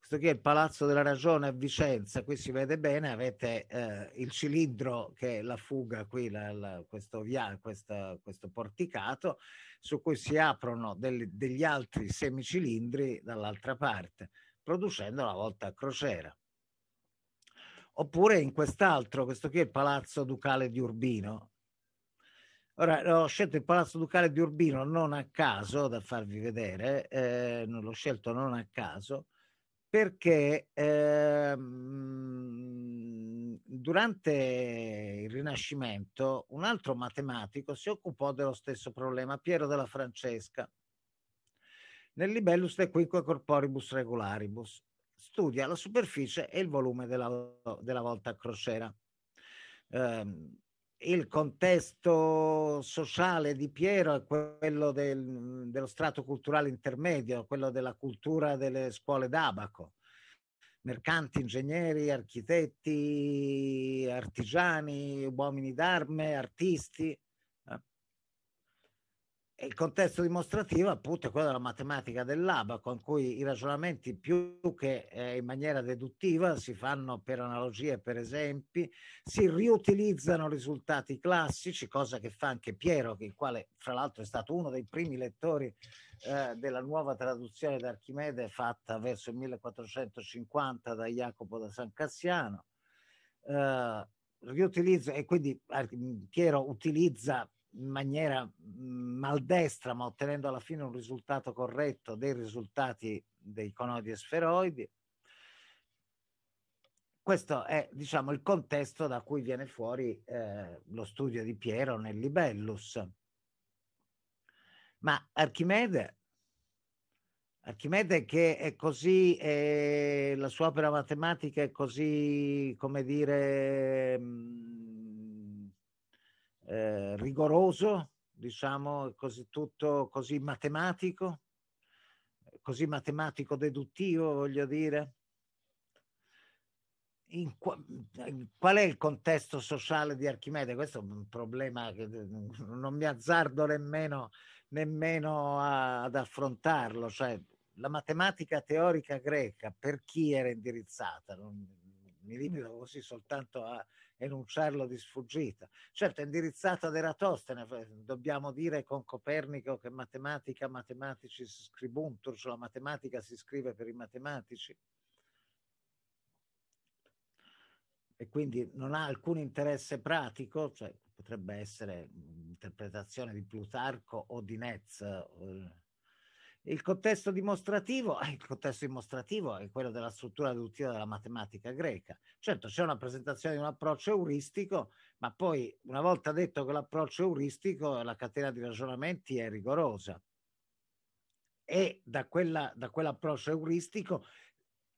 questo qui è il Palazzo della Ragione a Vicenza, qui si vede bene, avete eh, il cilindro che è la fuga qui, la, la, questo, via, questa, questo porticato, su cui si aprono del, degli altri semicilindri dall'altra parte, producendo la volta a crociera. Oppure in quest'altro, questo qui è il Palazzo Ducale di Urbino. Ora, ho scelto il Palazzo Ducale di Urbino non a caso, da farvi vedere, eh, l'ho scelto non a caso, perché ehm, durante il Rinascimento un altro matematico si occupò dello stesso problema, Piero della Francesca, nel libellus de quique corporibus regularibus. Studia la superficie e il volume della, della volta a crociera. Eh, il contesto sociale di Piero è quello del, dello strato culturale intermedio, quello della cultura delle scuole d'abaco. Mercanti, ingegneri, architetti, artigiani, uomini d'arme, artisti il contesto dimostrativo appunto è quello della matematica dell'abaco, in cui i ragionamenti più che eh, in maniera deduttiva si fanno per analogie, per esempi, si riutilizzano risultati classici, cosa che fa anche Piero, il quale fra l'altro è stato uno dei primi lettori eh, della nuova traduzione d'Archimede fatta verso il 1450 da Jacopo da San Cassiano. Eh, riutilizzo e quindi Piero utilizza in maniera mm, maldestra, ma ottenendo alla fine un risultato corretto dei risultati dei conodi e sferoidi. Questo è, diciamo, il contesto da cui viene fuori eh, lo studio di Piero nel Libellus. Ma Archimede, Archimede che è così, eh, la sua opera matematica è così, come dire, mh, mm, eh, rigoroso, diciamo così, tutto così matematico, così matematico deduttivo, voglio dire. In qua, in qual è il contesto sociale di Archimede? Questo è un problema che mm, non mi azzardo nemmeno, nemmeno a, ad affrontarlo. Cioè, la matematica teorica greca per chi era indirizzata? Non, mi limito così soltanto a, enunciarlo di sfuggita. Certo, è indirizzato ad Eratostene, dobbiamo dire con Copernico che matematica, matematici scribuntur, cioè la matematica si scrive per i matematici. E quindi non ha alcun interesse pratico, cioè potrebbe essere un'interpretazione di Plutarco o di Netz. Eh, il contesto dimostrativo, eh, il contesto dimostrativo è quello della struttura deduttiva della matematica greca. Certo, c'è una presentazione di un approccio euristico, ma poi una volta detto che l'approccio euristico, la catena di ragionamenti è rigorosa. E da, quella, da quell'approccio euristico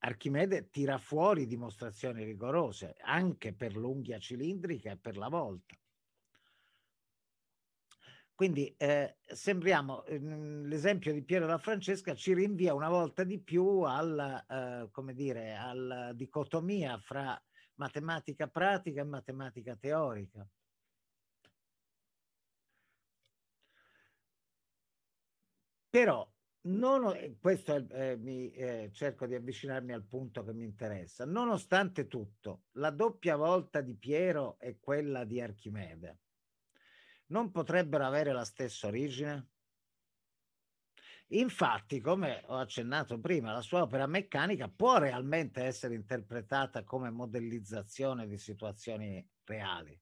Archimede tira fuori dimostrazioni rigorose anche per l'unghia cilindrica e per la volta. Quindi eh, sembriamo, ehm, l'esempio di Piero da Francesca ci rinvia una volta di più alla, eh, come dire, alla dicotomia fra matematica pratica e matematica teorica. Però, non, questo eh, mi, eh, cerco di avvicinarmi al punto che mi interessa, nonostante tutto, la doppia volta di Piero è quella di Archimede non potrebbero avere la stessa origine? Infatti, come ho accennato prima, la sua opera meccanica può realmente essere interpretata come modellizzazione di situazioni reali.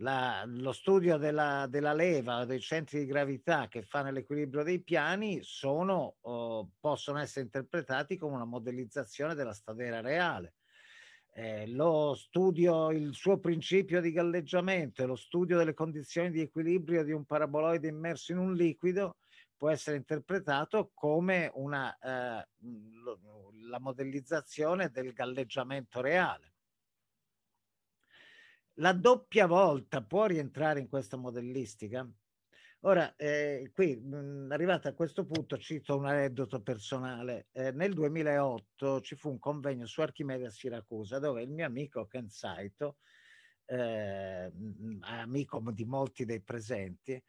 La, lo studio della, della leva dei centri di gravità che fa nell'equilibrio dei piani sono, oh, possono essere interpretati come una modellizzazione della stadera reale eh, lo studio, il suo principio di galleggiamento e lo studio delle condizioni di equilibrio di un paraboloide immerso in un liquido può essere interpretato come una, eh, la modellizzazione del galleggiamento reale. La doppia volta può rientrare in questa modellistica? Ora, eh, qui mh, mhmm, arrivata a questo punto, cito un aneddoto personale. Eh, nel 2008 ci fu un convegno su Archimede a Siracusa dove il mio amico Ken Saito, eh, mhmm, amico di molti dei presenti,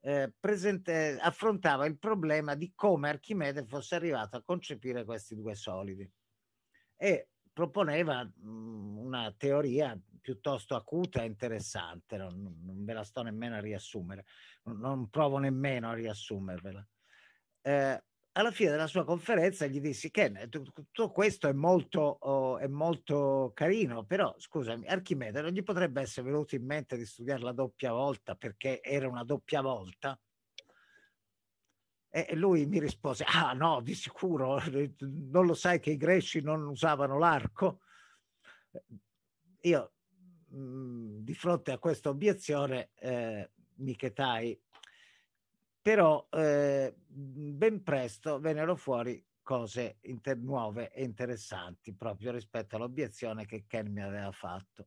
eh, presente, affrontava il problema di come Archimede fosse arrivato a concepire questi due solidi e proponeva mh, mhmm, una teoria piuttosto acuta e interessante, non, non, ve la sto nemmeno a riassumere, non, non provo nemmeno a riassumervela. Eh, alla fine della sua conferenza gli dissi Ken, eh, tutto questo è molto, oh, è molto carino, però scusami, Archimede non gli potrebbe essere venuto in mente di studiare la doppia volta perché era una doppia volta? E lui mi rispose, ah no, di sicuro, non lo sai che i greci non usavano l'arco? Eh, io di fronte a questa obiezione eh, Michetai. Però eh, ben presto vennero fuori cose inter- nuove e interessanti proprio rispetto all'obiezione che Ken mi aveva fatto.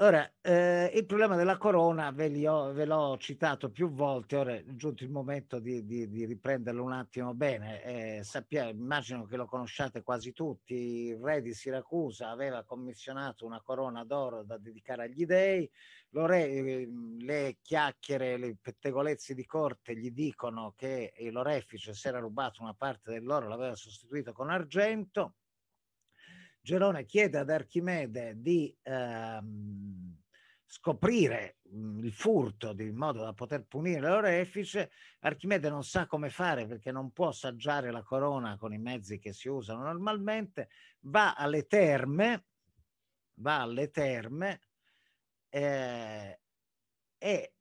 Ora, eh, il problema della corona ve, ho, ve, l'ho citato più volte, ora è giunto il momento di, di, di riprenderlo un attimo bene. Eh, sappia, immagino che lo conosciate quasi tutti, il re di Siracusa aveva commissionato una corona d'oro da dedicare agli dei, re, ehm, le chiacchiere, le pettegolezze di corte gli dicono che l'orefice si era rubato una parte dell'oro, l'aveva sostituito con argento Gerone chiede ad Archimede di ehm, scoprire mh, il furto in modo da poter punire l'orefice. Archimede non sa come fare perché non può assaggiare la corona con i mezzi che si usano normalmente, va alle terme, va alle terme eh, e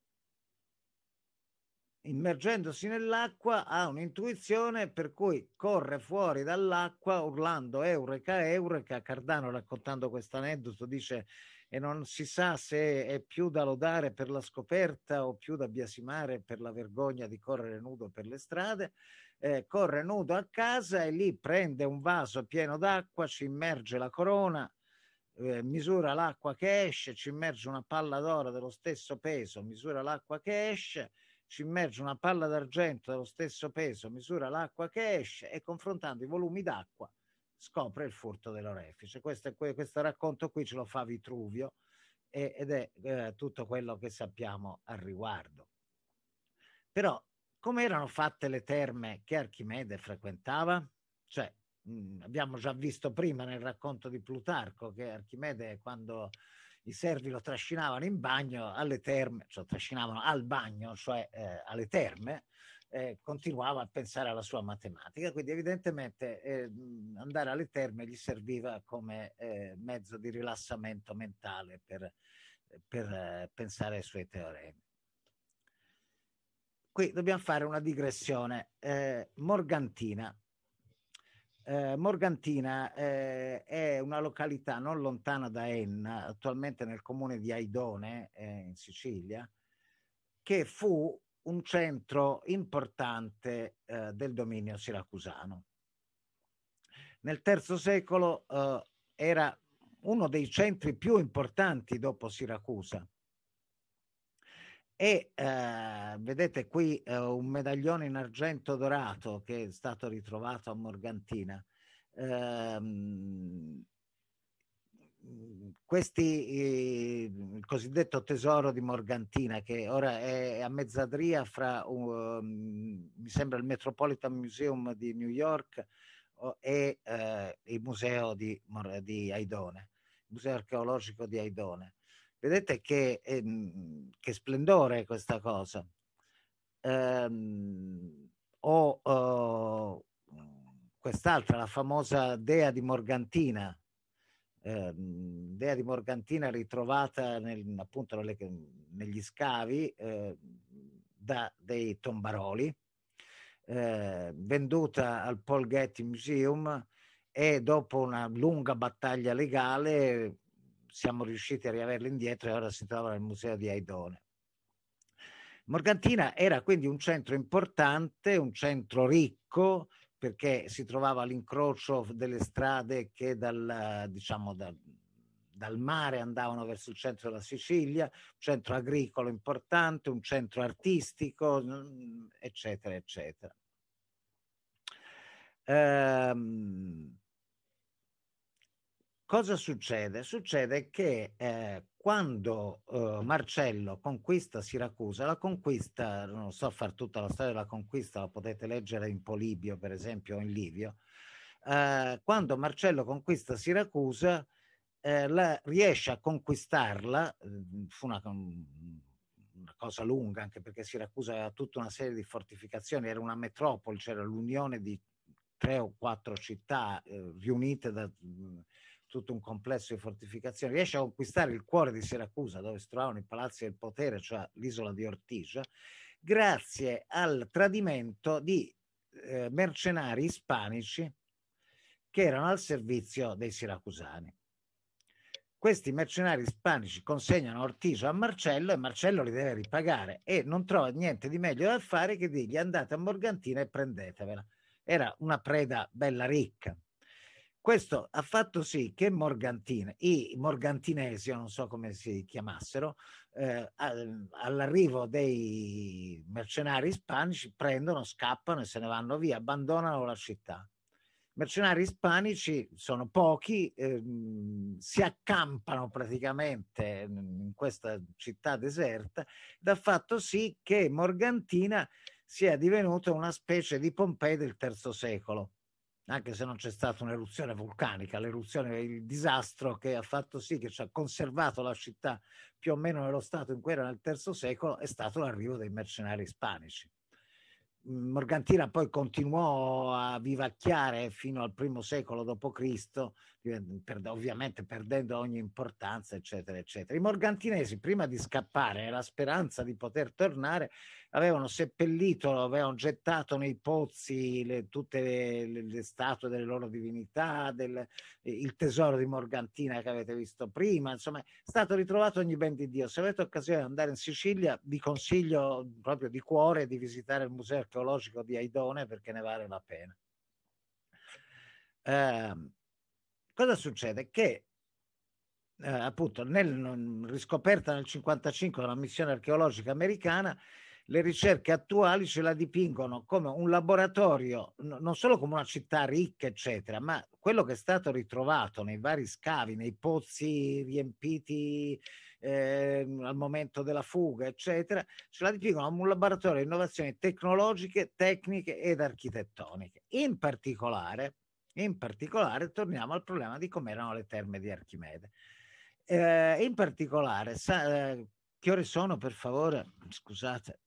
immergendosi nell'acqua, ha un'intuizione per cui corre fuori dall'acqua urlando Eureka, Eureka. Cardano, raccontando questo aneddoto, dice e non si sa se è più da lodare per la scoperta o più da biasimare per la vergogna di correre nudo per le strade. Eh, corre nudo a casa e lì prende un vaso pieno d'acqua, ci immerge la corona, eh, misura l'acqua che esce, ci immerge una palla d'oro dello stesso peso, misura l'acqua che esce ci immerge una palla d'argento dello stesso peso, misura l'acqua che esce e confrontando i volumi d'acqua scopre il furto dell'orefice. Questo, questo racconto qui ce lo fa Vitruvio e, ed è eh, tutto quello che sappiamo al riguardo. Però come erano fatte le terme che Archimede frequentava? Cioè, mh, abbiamo già visto prima nel racconto di Plutarco che Archimede quando i servi lo trascinavano in bagno alle terme, cioè trascinavano al bagno, cioè eh, alle terme, eh, continuava a pensare alla sua matematica, quindi evidentemente eh, andare alle terme gli serviva come eh, mezzo di rilassamento mentale per, per eh, pensare ai suoi teoremi. Qui dobbiamo fare una digressione eh, morgantina eh, Morgantina eh, è una località non lontana da Enna, attualmente nel comune di Aidone, eh, in Sicilia, che fu un centro importante eh, del dominio siracusano. Nel III secolo eh, era uno dei centri più importanti dopo Siracusa e eh, vedete qui eh, un medaglione in argento dorato che è stato ritrovato a Morgantina. Ehm, mm, eh, questi, il cosiddetto tesoro di Morgantina, che ora è a mezzadria fra, um, mi sembra, il Metropolitan Museum di New York e eh, il museo di, di Aidone, il museo archeologico di Aidone. Vedete che, ehm, che splendore questa cosa. Ehm, o oh, quest'altra, la famosa dea di Morgantina, ehm, dea di Morgantina ritrovata nel, appunto nelle, negli scavi eh, da dei tombaroli, eh, venduta al Paul Getty Museum e dopo una lunga battaglia legale siamo riusciti a riaverla indietro e ora si trova nel museo di Aidone. Morgantina era quindi un centro importante, un centro ricco, perché si trovava all'incrocio delle strade che dal, diciamo, dal, dal, mare andavano verso il centro della Sicilia, un centro agricolo importante, un centro artistico, eccetera, eccetera. Ehm, Cosa succede? Succede che eh, quando eh, Marcello conquista Siracusa, la conquista, non so far tutta la storia della conquista, la potete leggere in Polibio per esempio o in Livio, eh, quando Marcello conquista Siracusa eh, la, riesce a conquistarla, mm, fu una, una cosa lunga, anche perché Siracusa aveva tutta una serie di fortificazioni, era una metropoli, c'era l'unione di tre o quattro città eh, riunite da, mm, tutto un complesso di fortificazioni, riesce a conquistare il cuore di Siracusa, dove si trovavano i palazzi del potere, cioè l'isola di Ortigia, grazie al tradimento di eh, mercenari ispanici che erano al servizio dei siracusani. Questi mercenari ispanici consegnano Ortigia a Marcello e Marcello li deve ripagare e non trova niente di meglio da fare che dirgli andate a Morgantina e prendetevela. Era una preda bella ricca questo ha fatto sì che Morgantine, i morgantinesi, non so come si chiamassero, eh, all'arrivo dei mercenari ispanici prendono, scappano e se ne vanno via, abbandonano la città. I Mercenari ispanici sono pochi, eh, si accampano praticamente in questa città deserta ed ha fatto sì che Morgantina sia divenuta una specie di Pompei del III secolo anche se non c'è stata un'eruzione vulcanica, l'eruzione, il disastro che ha fatto sì che ci ha conservato la città più o meno nello stato in cui era nel III secolo, è stato l'arrivo dei mercenari ispanici. Mm, Morgantina poi continuò a vivacchiare fino al primo secolo d.C., ovviamente perdendo ogni importanza, eccetera, eccetera. I morgantinesi, prima di scappare, nella speranza di poter tornare, avevano seppellito, avevano gettato nei pozzi le, tutte le, le, statue delle loro divinità, del, il tesoro di Morgantina che avete visto prima, insomma è stato ritrovato ogni ben di Dio. Se avete occasione di andare in Sicilia vi consiglio proprio di cuore di visitare il Museo archeologico di Aidone perché ne vale la pena. Eh, cosa succede? Che eh, appunto nel, riscoperta nel 1955 da missione archeologica americana, le ricerche attuali ce la dipingono come un laboratorio, non solo come una città ricca, eccetera, ma quello che è stato ritrovato nei vari scavi, nei pozzi riempiti eh, al momento della fuga, eccetera, ce la dipingono come un laboratorio di innovazioni tecnologiche, tecniche ed architettoniche. In particolare, in particolare torniamo al problema di come erano le terme di Archimede. Eh, in particolare, sa, eh, che ore sono per favore? Scusate.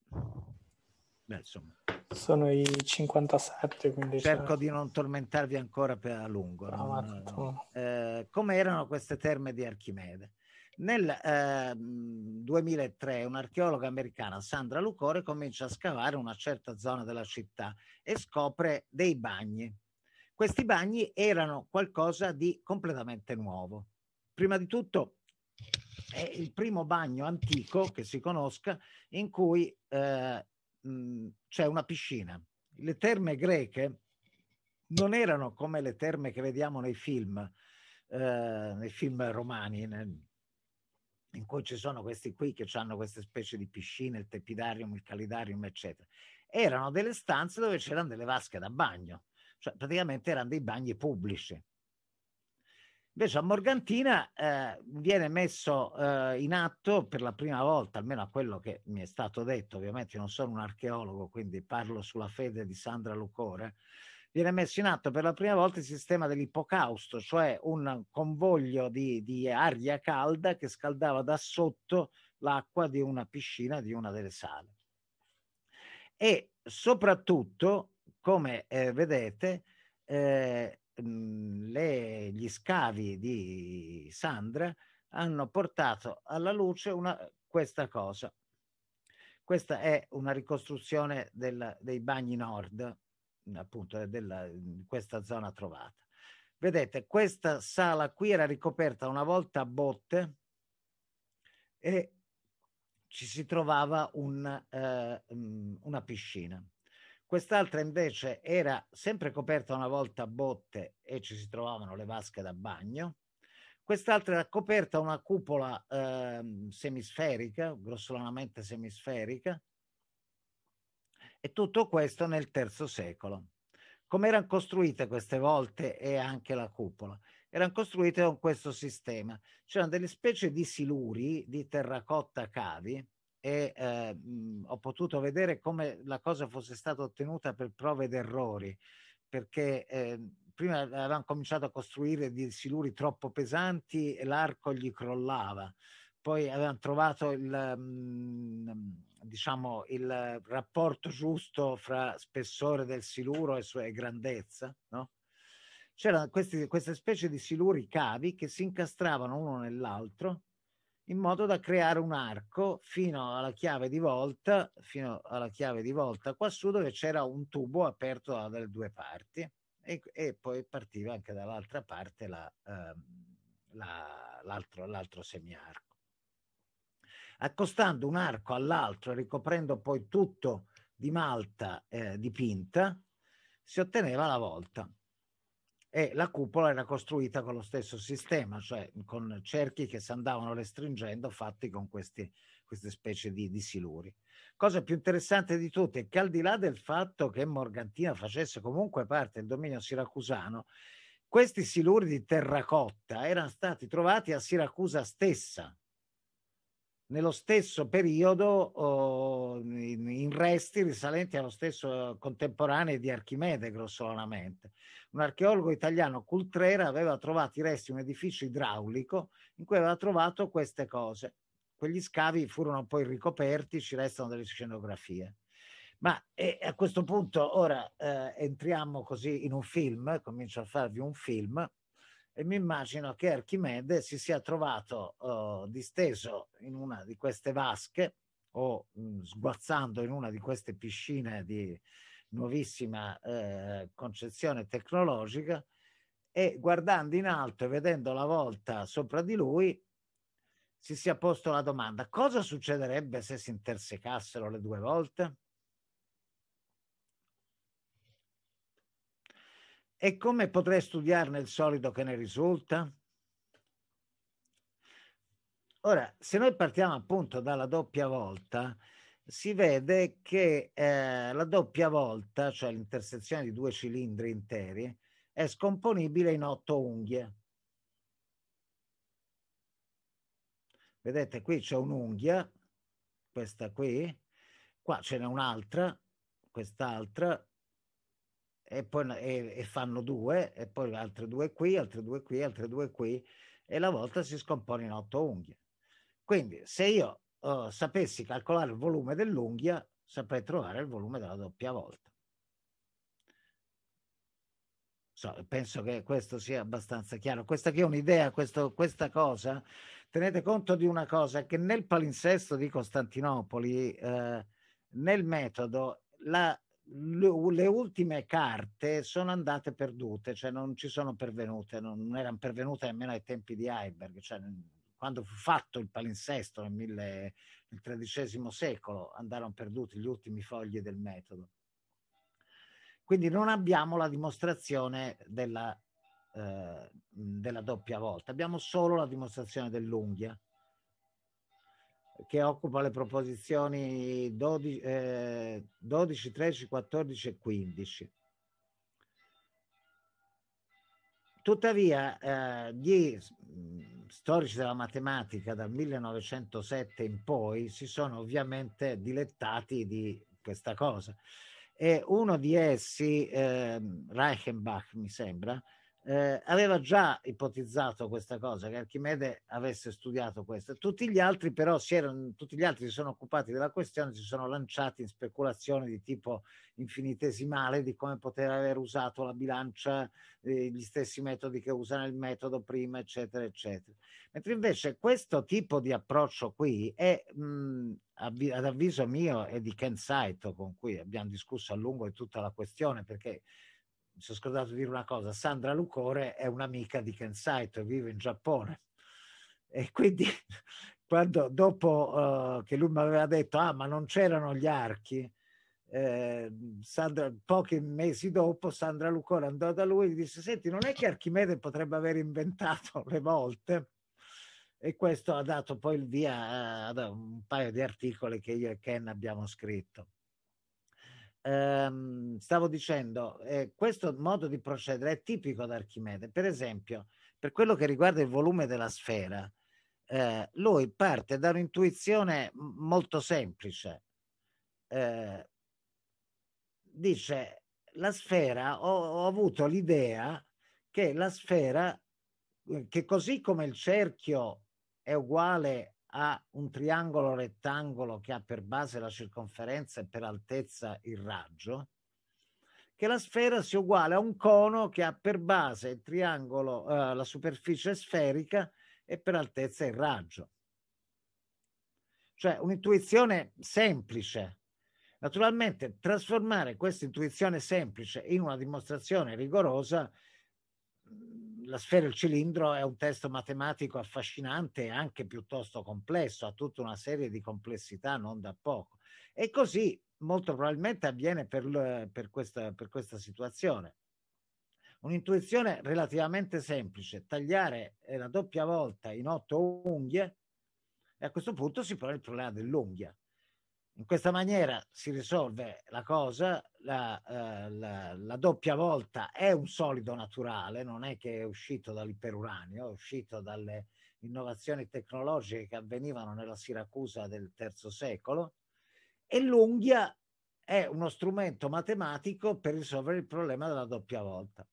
Beh, insomma. Sono i 57, quindi... Cerco c'è... di non tormentarvi ancora per a lungo. No, eh, come erano queste terme di Archimede? Nel eh, 2003 un'archeologa americana, Sandra Lucore, comincia a scavare una certa zona della città e scopre dei bagni. Questi bagni erano qualcosa di completamente nuovo. Prima di tutto è il primo bagno antico che si conosca in cui eh, mh, c'è una piscina. Le terme greche non erano come le terme che vediamo nei film, eh, nei film romani, nel, in cui ci sono questi qui che hanno queste specie di piscine, il tepidarium, il calidarium, eccetera. Erano delle stanze dove c'erano delle vasche da bagno, cioè praticamente erano dei bagni pubblici. Invece a Morgantina eh, viene messo eh, in atto per la prima volta, almeno a quello che mi è stato detto, ovviamente non sono un archeologo, quindi parlo sulla fede di Sandra Lucore, viene messo in atto per la prima volta il sistema dell'ipocausto, cioè un convoglio di, di aria calda che scaldava da sotto l'acqua di una piscina di una delle sale. E soprattutto, come eh, vedete, eh, le, gli scavi di Sandra hanno portato alla luce una, questa cosa. Questa è una ricostruzione del, dei bagni nord, appunto, eh, della, di questa zona trovata. Vedete, questa sala qui era ricoperta una volta a botte e ci si trovava un, eh, una piscina. Quest'altra invece era sempre coperta una volta a botte e ci si trovavano le vasche da bagno. Quest'altra era coperta una cupola eh, semisferica, grossolanamente semisferica, e tutto questo nel III secolo. Come erano costruite queste volte e anche la cupola? Erano costruite con questo sistema. C'erano delle specie di siluri di terracotta cavi e eh, mhmm, ho potuto vedere come la cosa fosse stata ottenuta per prove ed errori, perché eh, prima avevano cominciato a costruire dei siluri troppo pesanti e l'arco gli crollava. Poi avevano trovato il, mhmm, diciamo, il rapporto giusto fra spessore del siluro e, sua, grandezza, no? C'erano questi, queste specie di siluri cavi che si incastravano uno nell'altro in modo da creare un arco fino alla chiave di volta, fino alla chiave di volta quassù dove c'era un tubo aperto dalle due parti e, e poi partiva anche dall'altra parte la, eh, la, l'altro, l'altro semiarco. Accostando un arco all'altro e ricoprendo poi tutto di malta eh, dipinta, si otteneva la volta e la cupola era costruita con lo stesso sistema, cioè mhmm, con cerchi che si andavano restringendo fatti con questi, queste specie di, di, siluri. Cosa più interessante di tutte è che al di là del fatto che Morgantina facesse comunque parte del dominio siracusano, questi siluri di terracotta erano stati trovati a Siracusa stessa, nello stesso periodo oh, in, in, resti risalenti allo stesso contemporaneo di Archimede, grossolanamente. Un archeologo italiano, Cultrera, aveva trovato i resti di un edificio idraulico in cui aveva trovato queste cose. Quegli scavi furono poi ricoperti, ci restano delle scenografie. Ma a questo punto ora eh, entriamo così in un film, comincio a farvi un film e mi immagino che Archimede si sia trovato uh, disteso in una di queste vasche o mh, mm, sguazzando in una di queste piscine di nuovissima eh, concezione tecnologica e guardando in alto e vedendo la volta sopra di lui si sia posto la domanda cosa succederebbe se si intersecassero le due volte? E come potrei studiarne il solito che ne risulta? Ora, se noi partiamo appunto dalla doppia volta, si vede che eh, la doppia volta, cioè l'intersezione di due cilindri interi, è scomponibile in otto unghie. Vedete, qui c'è un'unghia, questa qui, qua ce n'è un'altra, quest'altra, e poi e, e fanno due, e poi altre due qui, altre due qui, altre due qui, e la volta si scompone in otto unghie. Quindi se io uh, sapessi calcolare il volume dell'unghia, saprei trovare il volume della doppia volta. So, penso che questo sia abbastanza chiaro. Questa che è un'idea, questo, questa cosa, tenete conto di una cosa, che nel palinsesto di Costantinopoli, eh, nel metodo, la le ultime carte sono andate perdute, cioè non ci sono pervenute, non erano pervenute nemmeno ai tempi di Heiberg, cioè quando fu fatto il palinsesto nel, mille, nel XIII secolo andarono perduti gli ultimi fogli del metodo. Quindi non abbiamo la dimostrazione della, eh, della doppia volta, abbiamo solo la dimostrazione dell'unghia che occupa le proposizioni 12, eh, 12, 13, 14 e 15. Tuttavia, eh, gli storici della matematica dal 1907 in poi si sono ovviamente dilettati di questa cosa e uno di essi, eh, Reichenbach mi sembra, eh, aveva già ipotizzato questa cosa, che Archimede avesse studiato questo. Tutti gli altri però si erano, tutti gli altri si sono occupati della questione, si sono lanciati in speculazioni di tipo infinitesimale di come poter aver usato la bilancia, eh, gli stessi metodi che usa nel metodo prima, eccetera, eccetera. Mentre invece questo tipo di approccio qui è, mh, mm, ad avviso mio, è di Ken Saito, con cui abbiamo discusso a lungo di tutta la questione, perché mi sono scordato di dire una cosa, Sandra Lucore è un'amica di Ken Saito, vive in Giappone. E quindi quando, dopo uh, che lui mi aveva detto, ah ma non c'erano gli archi, eh, Sandra, pochi mesi dopo Sandra Lucore andò da lui e gli disse, senti, non è che Archimede potrebbe aver inventato le volte? E questo ha dato poi il via eh, ad un paio di articoli che io e Ken abbiamo scritto ehm, stavo dicendo, eh, questo modo di procedere è tipico di Archimede. Per esempio, per quello che riguarda il volume della sfera, eh, lui parte da un'intuizione molto semplice. Eh, dice, la sfera, ho, ho avuto l'idea che la sfera, eh, che così come il cerchio è uguale ha un triangolo rettangolo che ha per base la circonferenza e per altezza il raggio, che la sfera sia uguale a un cono che ha per base il triangolo, eh, la superficie sferica e per altezza il raggio. Cioè un'intuizione semplice. Naturalmente trasformare questa intuizione semplice in una dimostrazione rigorosa la sfera e il cilindro è un testo matematico affascinante e anche piuttosto complesso, ha tutta una serie di complessità non da poco. E così molto probabilmente avviene per, per, questa, per questa situazione. Un'intuizione relativamente semplice, tagliare la doppia volta in otto unghie e a questo punto si pone il problema dell'unghia. In questa maniera si risolve la cosa, la, eh, la, la, doppia volta è un solido naturale, non è che è uscito dall'iperuranio, è uscito dalle innovazioni tecnologiche che avvenivano nella Siracusa del III secolo e l'unghia è uno strumento matematico per risolvere il problema della doppia volta.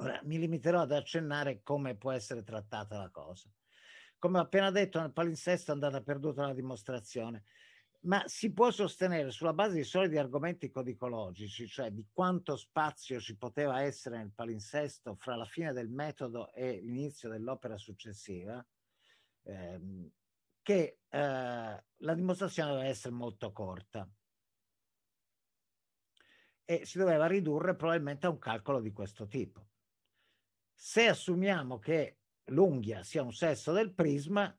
Ora mi limiterò ad accennare come può essere trattata la cosa. Come ho appena detto, nel palinsesto è andata perduta la dimostrazione ma si può sostenere sulla base di solidi argomenti codicologici, cioè di quanto spazio ci poteva essere nel palinsesto fra la fine del metodo e l'inizio dell'opera successiva, ehm, che eh, la dimostrazione doveva essere molto corta e si doveva ridurre probabilmente a un calcolo di questo tipo. Se assumiamo che l'unghia sia un sesso del prisma,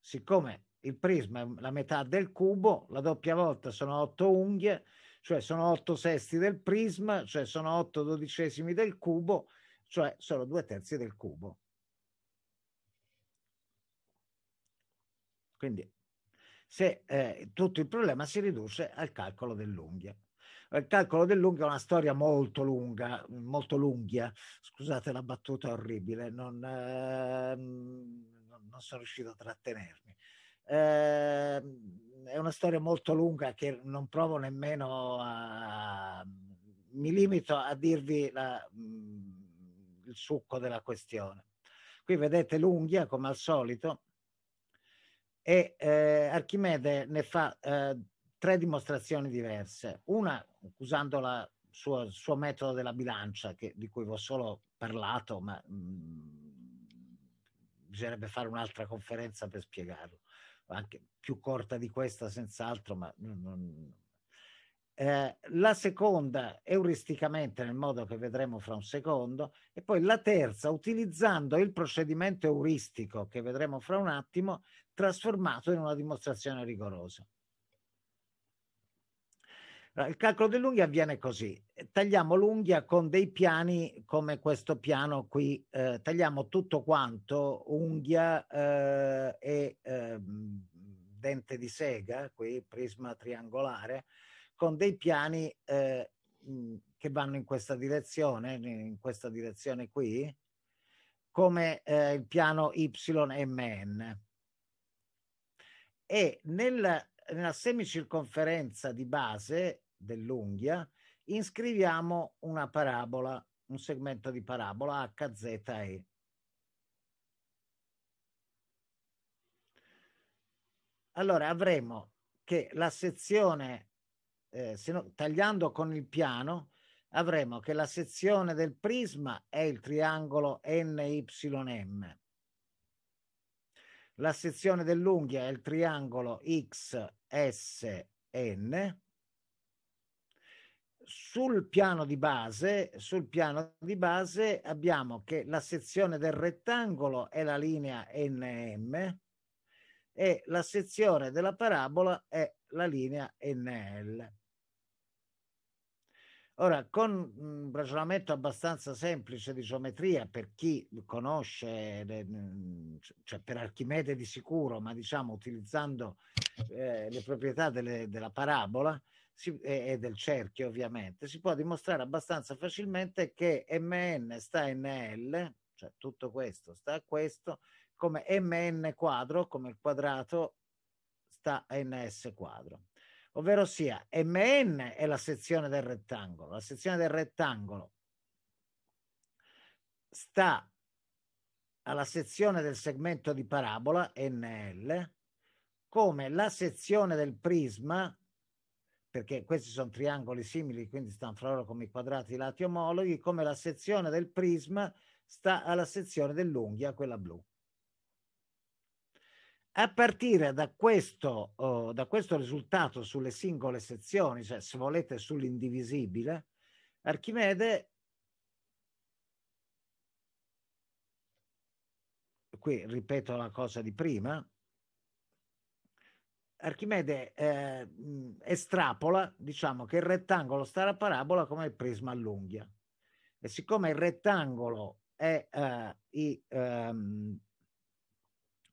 siccome il prisma è mm, la metà del cubo, la doppia volta sono otto unghie, cioè sono otto sesti del prisma, cioè sono otto dodicesimi del cubo, cioè sono due terzi del cubo. Quindi se, eh, tutto il problema si riduce al calcolo dell'unghia. Il calcolo dell'unghia è una storia molto lunga, molto lunghia, scusate la battuta orribile, non, eh, non sono riuscito a trattenermi. Eh, è una storia molto lunga che non provo nemmeno a... mi limito a dirvi la, mm, il succo della questione. Qui vedete l'unghia, come al solito, e eh, Archimede ne fa eh, tre dimostrazioni diverse. Una usando il suo, suo, metodo della bilancia, che, di cui vi ho solo parlato, ma mh, mm, bisognerebbe fare un'altra conferenza per spiegarlo anche più corta di questa senz'altro, ma non... eh, la seconda euristicamente nel modo che vedremo fra un secondo e poi la terza utilizzando il procedimento euristico che vedremo fra un attimo trasformato in una dimostrazione rigorosa. Il calcolo dell'unghia avviene così. Tagliamo l'unghia con dei piani come questo piano qui. Eh, tagliamo tutto quanto, unghia eh, e eh, dente di sega, qui prisma triangolare, con dei piani eh, che vanno in questa direzione, in questa direzione qui, come eh, il piano YMN. E nel nella semicirconferenza di base dell'unghia, iscriviamo una parabola, un segmento di parabola HZE. Allora avremo che la sezione, eh, se no, tagliando con il piano, avremo che la sezione del prisma è il triangolo NYM. La sezione dell'unghia è il triangolo XSN sul piano di base, sul piano di base abbiamo che la sezione del rettangolo è la linea NM e la sezione della parabola è la linea NL. Ora, con mm, un ragionamento abbastanza semplice di geometria, per chi conosce, mm, cioè per Archimede di sicuro, ma diciamo utilizzando eh, le proprietà delle, della parabola, si, e del cerchio ovviamente, si può dimostrare abbastanza facilmente che MN sta NL, cioè tutto questo sta a questo, come MN quadro, come il quadrato sta a NS quadro. Ovvero sia, MN è la sezione del rettangolo, la sezione del rettangolo sta alla sezione del segmento di parabola NL, come la sezione del prisma perché questi sono triangoli simili, quindi stanno fra loro come i quadrati i lati omologhi, come la sezione del prisma sta alla sezione dell'unghia, quella blu. A partire da questo, oh, da questo risultato sulle singole sezioni, cioè se volete sull'indivisibile, Archimede qui ripeto la cosa di prima, Archimede eh, estrapola, diciamo che il rettangolo sta alla parabola come il prisma all'unghia. E siccome il rettangolo è eh, i ehm,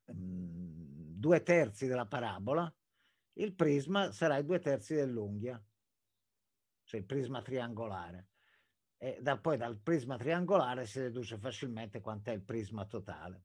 due terzi della parabola, il prisma sarà i due terzi dell'unghia, cioè il prisma triangolare. E da, poi dal prisma triangolare si deduce facilmente quant'è il prisma totale.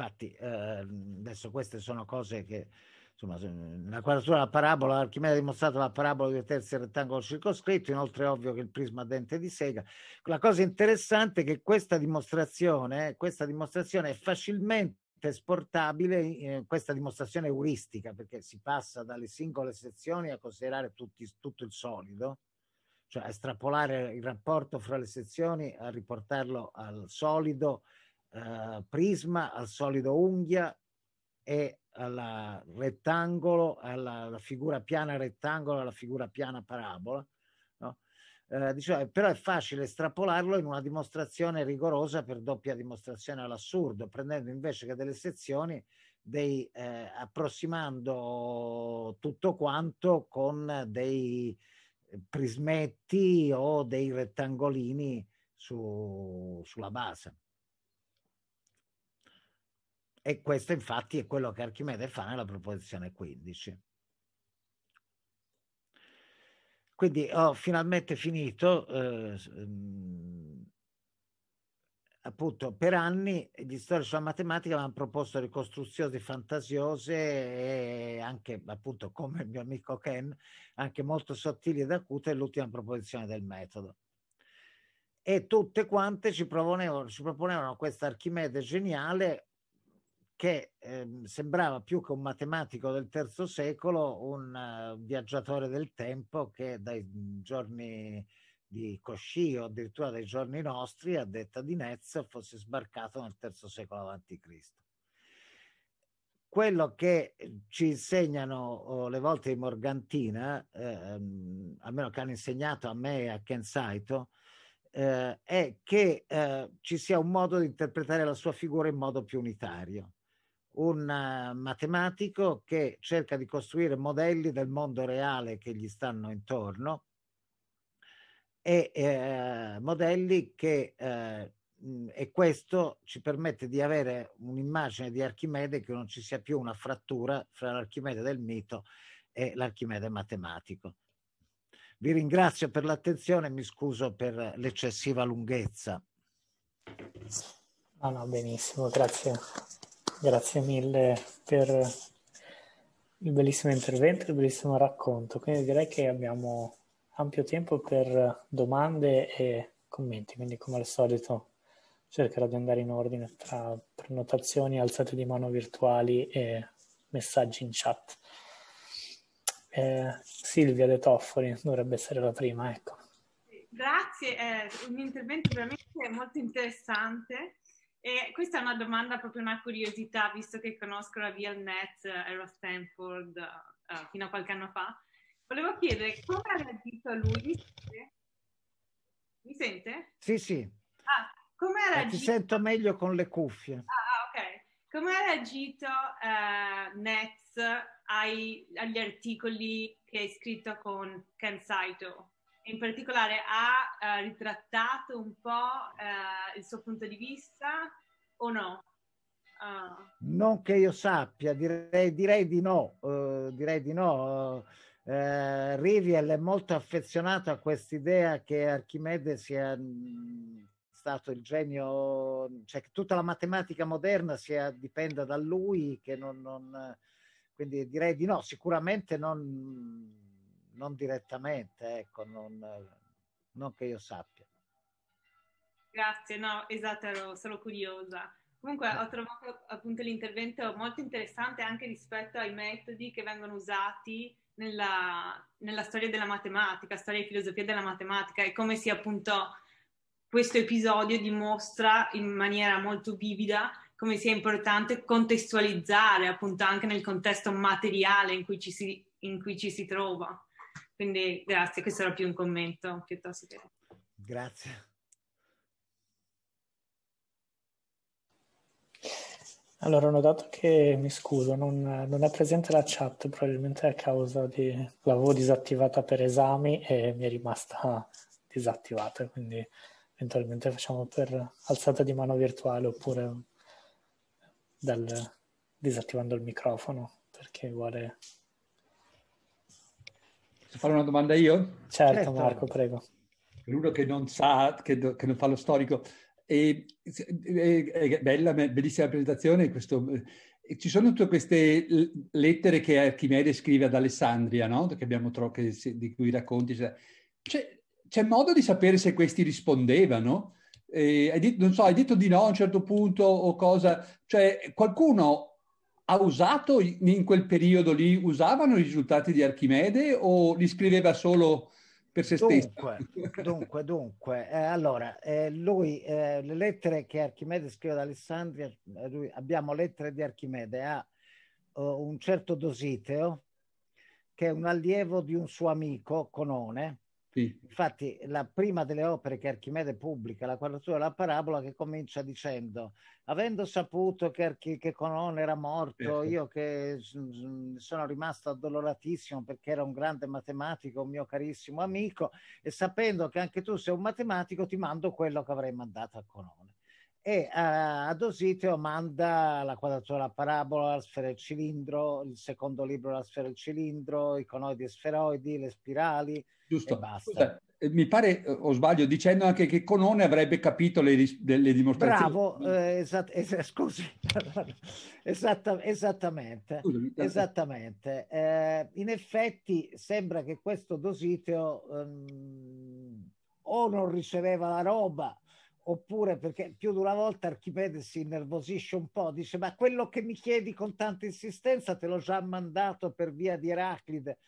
Infatti, eh, adesso queste sono cose che, insomma, la quadratura della parabola, Archimede ha dimostrato la parabola di due terzi rettangolo circoscritto, inoltre è ovvio che il prisma a dente di sega. La cosa interessante è che questa dimostrazione, questa dimostrazione è facilmente esportabile eh, questa dimostrazione euristica perché si passa dalle singole sezioni a considerare tutti, tutto il solido cioè a estrapolare il rapporto fra le sezioni a riportarlo al solido eh, prisma, al solido unghia e al rettangolo, alla, figura piana rettangolo, alla figura piana parabola. No? Eh, diciamo, però è facile estrapolarlo in una dimostrazione rigorosa per doppia dimostrazione all'assurdo, prendendo invece che delle sezioni, dei, eh, approssimando tutto quanto con dei prismetti o dei rettangolini su, sulla base. E questo infatti è quello che Archimede fa nella proposizione 15. Quindi ho finalmente finito. Eh, mm, appunto, per anni gli storici della matematica avevano proposto ricostruzioni fantasiose e anche, appunto, come il mio amico Ken, anche molto sottili ed acute, l'ultima proposizione del metodo e tutte quante ci proponevano, ci proponevano questa Archimede geniale che eh, sembrava più che un matematico del terzo secolo un uh, viaggiatore del tempo che dai mm, giorni di Cosci o addirittura dai giorni nostri, a detta di Netz, fosse sbarcato nel terzo secolo a.C. Quello che eh, ci insegnano oh, le volte di Morgantina, eh, ehm, almeno che hanno insegnato a me e a Ken Saito, eh, è che eh, ci sia un modo di interpretare la sua figura in modo più unitario un eh, matematico che cerca di costruire modelli del mondo reale che gli stanno intorno e eh, modelli che eh, mm, e questo ci permette di avere un'immagine di Archimede che non ci sia più una frattura fra l'Archimede del mito e l'Archimede matematico. Vi ringrazio per l'attenzione e mi scuso per l'eccessiva lunghezza. No, no, benissimo, grazie. Grazie mille per il bellissimo intervento, il bellissimo racconto. Quindi direi che abbiamo ampio tempo per domande e commenti, quindi come al solito cercherò di andare in ordine tra prenotazioni, alzate di mano virtuali e messaggi in chat. Eh, Silvia De Toffoli dovrebbe essere la prima, ecco. Grazie, è eh, un intervento veramente molto interessante e questa è una domanda, proprio una curiosità, visto che conosco la VLNet, eh, ero a Stanford uh, fino a qualche anno fa. Volevo chiedere come ha reagito lui. Mi sente? Sì, sì. Ah, come ha reagito? Ti sento meglio con le cuffie. Ah, ah ok. Come ha reagito uh, Nets ai, agli articoli che hai scritto con Ken Saito? in particolare ha eh, ritrattato un po' eh, il suo punto di vista o no? Uh. Non che io sappia, direi, direi di no, uh, direi di no. Uh, Riviel è molto affezionato a quest'idea che Archimede sia mm, stato il genio, cioè che tutta la matematica moderna sia, dipenda da lui, che non, non quindi direi di no, sicuramente non non direttamente, ecco, non, non che io sappia. Grazie, no, esatto, ero solo curiosa. Comunque ho trovato appunto l'intervento molto interessante anche rispetto ai metodi che vengono usati nella, nella storia della matematica, storia e filosofia della matematica e come si appunto questo episodio dimostra in maniera molto vivida come sia importante contestualizzare appunto anche nel contesto materiale in cui ci si, cui ci si trova. Quindi grazie, questo era più un commento piuttosto che... Grazie. Allora, ho notato che, mi scuso, non, non, è presente la chat, probabilmente a causa di... l'avevo disattivata per esami e mi è rimasta disattivata, quindi eventualmente facciamo per alzata di mano virtuale oppure dal, disattivando il microfono per chi vuole Posso fare una domanda io? Certo, certo. Marco, prego. Per uno che non sa, che, che non fa lo storico, è, e, e, bella, bellissima presentazione. Questo, e ci sono tutte queste lettere che Archimede scrive ad Alessandria, no? che abbiamo tro- che, di cui racconti. Cioè, c'è, modo di sapere se questi rispondevano? Eh, hai detto, non so, hai detto di no a un certo punto o cosa? Cioè, qualcuno ha usato in quel periodo lì, usavano i risultati di Archimede o li scriveva solo per se stesso? Dunque, dunque, eh, allora, eh, lui, eh, le lettere che Archimede scrive ad Alessandria, eh, lui, abbiamo lettere di Archimede a eh, un certo Dositeo, che è un allievo di un suo amico, Conone, sì. Infatti, la prima delle opere che Archimede pubblica, la quadratura della parabola, che comincia dicendo: Avendo saputo che, Archi- che Conon era morto, certo. io che sono rimasto addoloratissimo perché era un grande matematico, un mio carissimo amico, e sapendo che anche tu sei un matematico, ti mando quello che avrei mandato a Conon e a, eh, ad Ositio manda la quadratura della parabola, la sfera e il cilindro, il secondo libro la sfera e il cilindro, i conoidi e sferoidi, le spirali Giusto. e basta. Scusa, eh, mi pare, eh, o sbaglio, dicendo anche che Conone avrebbe capito le, le dimostrazioni. Bravo, eh, esat- es- scusi, Esatta- esattamente, Scusami, esattamente. Eh, in effetti sembra che questo Dositeo ehm, o non riceveva la roba, oppure perché più di una volta Archimede si innervosisce un po', dice ma quello che mi chiedi con tanta insistenza te l'ho già mandato per via di Eraclide,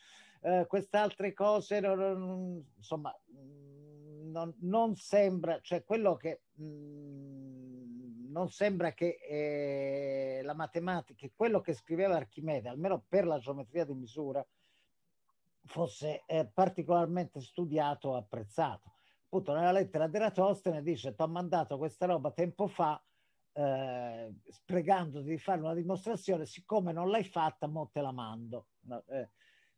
eh, queste altre cose non, non, insomma mm, non, non, sembra, cioè quello che mh, mm, non sembra che eh, la matematica, quello che scriveva Archimede, almeno per la geometria di misura, fosse eh, particolarmente studiato o apprezzato appunto nella lettera d'Eratostene dice ti ho mandato questa roba tempo fa eh, pregandoti di fare una dimostrazione, siccome non l'hai fatta, mo te la mando. No, eh,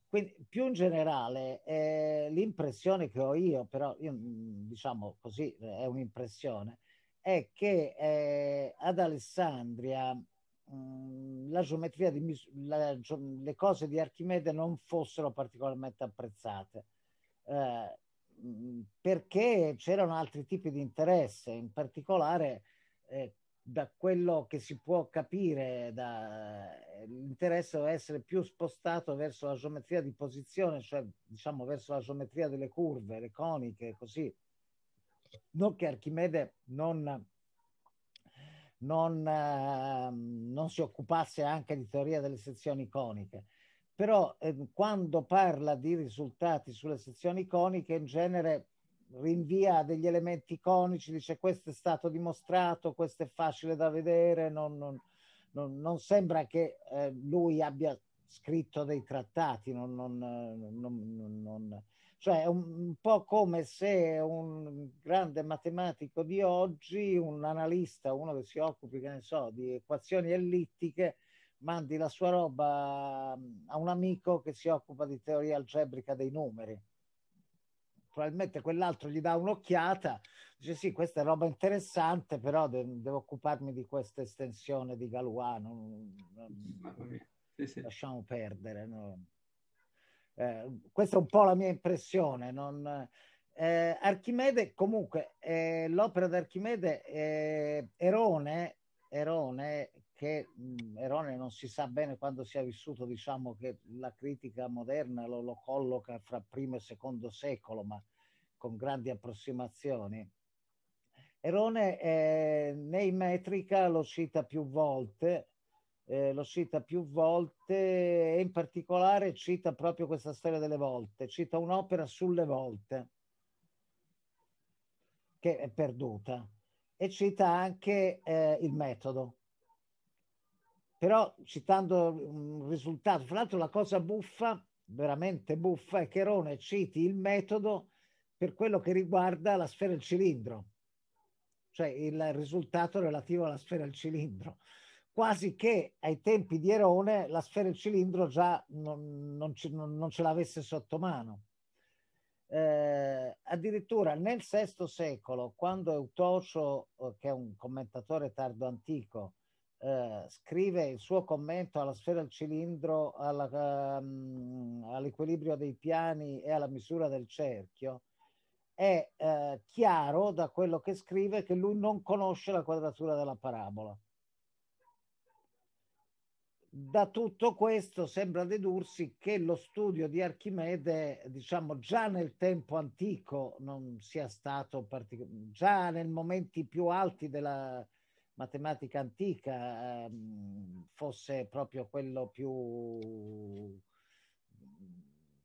quindi più in generale eh, l'impressione che ho io, però io, mm, diciamo così, eh, è un'impressione, è che eh, ad Alessandria mm, la geometria di mis- la, le cose di Archimede non fossero particolarmente apprezzate. Eh, Mm, perché c'erano altri tipi di interesse, in particolare eh, da quello che si può capire, da, eh, l'interesse deve essere più spostato verso la geometria di posizione, cioè diciamo verso la geometria delle curve, le coniche, così. Non che Archimede non, non, eh, non si occupasse anche di teoria delle sezioni coniche, però eh, quando parla di risultati sulle sezioni coniche in genere rinvia a degli elementi conici, dice questo è stato dimostrato, questo è facile da vedere, non, non, non, non sembra che eh, lui abbia scritto dei trattati, cioè è un po' come se un grande matematico di oggi, un analista, uno che si occupi, che ne so, di equazioni ellittiche, mandi la sua roba mm, a un amico che si occupa di teoria algebrica dei numeri. Probabilmente quell'altro gli dà un'occhiata, dice sì, questa è roba interessante, però de- devo occuparmi di questa estensione di Galuano. Sì, sì. Lasciamo perdere. No? Eh, questa è un po' la mia impressione. Non, eh, Archimede, comunque, eh, l'opera di Archimede, Erone, Erone, che mh, Erone non si sa bene quando sia vissuto, diciamo che la critica moderna lo, lo colloca fra primo e secondo secolo, ma con grandi approssimazioni. Erone eh, nei Metrica lo cita più volte, eh, lo cita più volte e in particolare cita proprio questa storia delle volte, cita un'opera sulle volte che è perduta e cita anche eh, il metodo però citando mm, un risultato, fra l'altro la cosa buffa, veramente buffa, è che Rone citi il metodo per quello che riguarda la sfera e il cilindro, cioè il risultato relativo alla sfera e il cilindro quasi che ai tempi di Erone la sfera e il cilindro già non, non, ce, non, non ce l'avesse sotto mano. Eh, addirittura nel VI secolo, quando Eutocio, eh, che è un commentatore tardo antico, eh, scrive il suo commento alla sfera del cilindro, alla, um, all'equilibrio dei piani e alla misura del cerchio, è eh, chiaro da quello che scrive che lui non conosce la quadratura della parabola. Da tutto questo sembra dedursi che lo studio di Archimede, diciamo già nel tempo antico, non sia stato particolare, già nei momenti più alti della, matematica antica ehm, fosse proprio quello più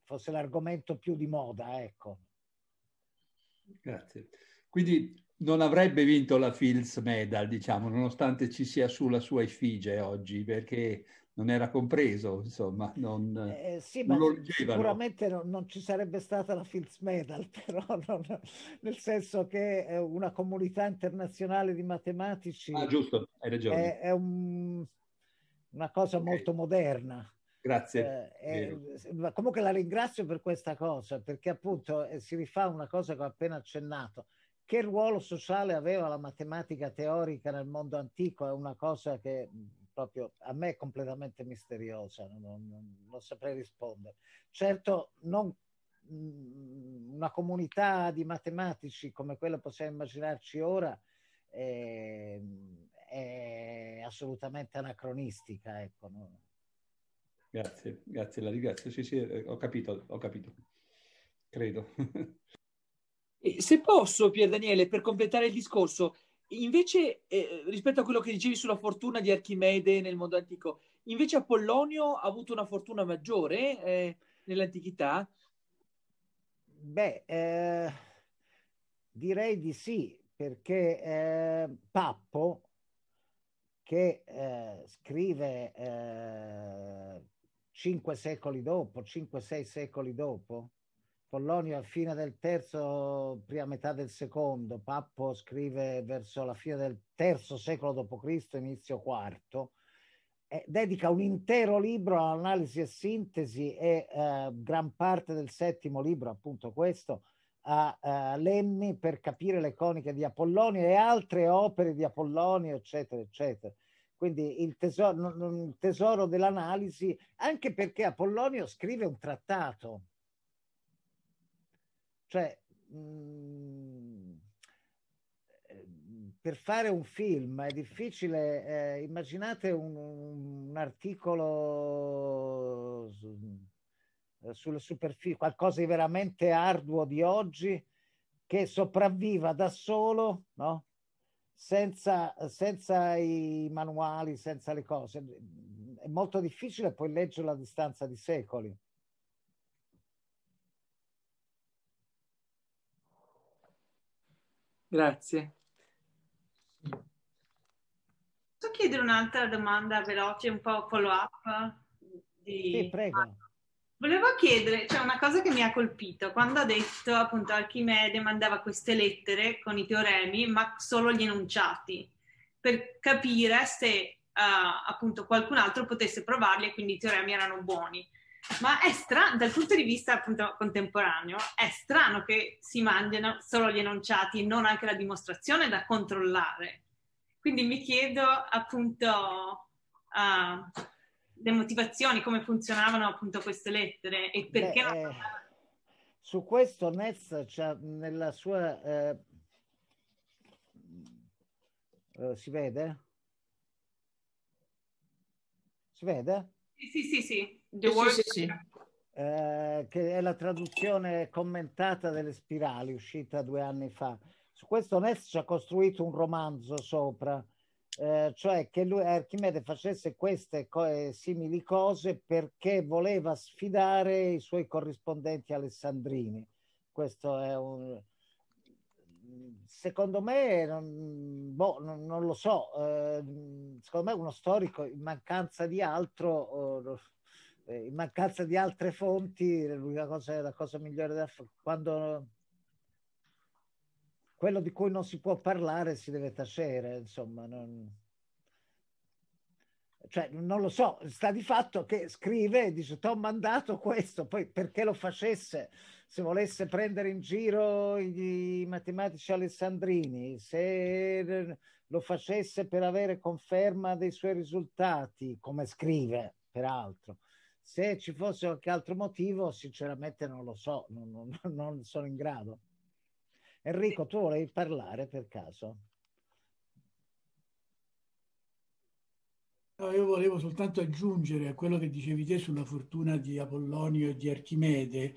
fosse l'argomento più di moda, ecco. Grazie. Quindi non avrebbe vinto la Fields Medal, diciamo, nonostante ci sia sulla sua effigie oggi, perché non era compreso, insomma, non, eh, eh sì, non lo leggevano. Sicuramente non, non, ci sarebbe stata la Fields Medal, però non, nel senso che eh, una comunità internazionale di matematici ah, giusto, hai ragione. è, è un, una cosa okay. molto moderna. Grazie. Eh, eh, comunque la ringrazio per questa cosa, perché appunto eh, si rifà una cosa che ho appena accennato. Che ruolo sociale aveva la matematica teorica nel mondo antico è una cosa che proprio a me è completamente misteriosa, non, non, non saprei rispondere. Certo, non mm, una comunità di matematici come quella possiamo immaginarci ora è, ehm, è assolutamente anacronistica. Ecco. Grazie, grazie, la ringrazio. Sì, sì, eh, ho capito, ho capito, credo. Se posso, Pier Daniele, per completare il discorso, Invece, eh, rispetto a quello che dicevi sulla fortuna di Archimede nel mondo antico, invece Apollonio ha avuto una fortuna maggiore eh, nell'antichità? Beh, eh, direi di sì, perché eh, Pappo, che eh, scrive eh, cinque secoli dopo, cinque, sei secoli dopo, Pollonio a fine del terzo, prima metà del secondo, Pappo scrive verso la fine del terzo secolo d.C., inizio quarto, dedica un intero libro all'analisi e sintesi e eh, gran parte del settimo libro, appunto questo, a uh, Lemmi per capire le coniche di Apollonio e altre opere di Apollonio, eccetera, eccetera. Quindi il tesoro, il tesoro dell'analisi, anche perché Apollonio scrive un trattato cioè, mh, mm, per fare un film è difficile, eh, immaginate un, un articolo su, eh, sulla superficie, qualcosa di veramente arduo di oggi che sopravviva da solo, no? senza, senza i manuali, senza le cose. È molto difficile poi leggerlo a distanza di secoli. Grazie. Posso chiedere un'altra domanda veloce, un po' follow up? Di... Sì, prego. Volevo chiedere, c'è cioè una cosa che mi ha colpito, quando ha detto appunto Archimede mandava queste lettere con i teoremi, ma solo gli enunciati, per capire se uh, appunto qualcun altro potesse provarli e quindi i teoremi erano buoni. Ma è strano, dal punto di vista appunto contemporaneo, è strano che si mandino solo gli enunciati, e non anche la dimostrazione da controllare. Quindi mi chiedo appunto uh, le motivazioni, come funzionavano appunto queste lettere e perché... Beh, non... eh, su questo Nez nella sua... Eh, eh, si vede? Si vede? Sì, sì, sì. sì. The World... Sì, sì, sì. Eh, che è la traduzione commentata delle spirali uscita due anni fa. Su questo Ness ci ha costruito un romanzo sopra, eh, cioè che lui, Archimede facesse queste co- eh, simili cose perché voleva sfidare i suoi corrispondenti alessandrini. Questo è un... Secondo me, non, boh, non, non lo so, eh, secondo me uno storico in mancanza di altro oh, eh, in mancanza di altre fonti, l'unica cosa, la cosa migliore da fare quando quello di cui non si può parlare si deve tacere, insomma, non, cioè, non lo so, sta di fatto che scrive e dice ti ho mandato questo, poi perché lo facesse, se volesse prendere in giro i matematici alessandrini, se lo facesse per avere conferma dei suoi risultati, come scrive peraltro, se ci fosse qualche altro motivo, sinceramente non lo so, non, non, non sono in grado. Enrico, tu volevi parlare per caso? No, io volevo soltanto aggiungere a quello che dicevi te sulla fortuna di Apollonio e di Archimede,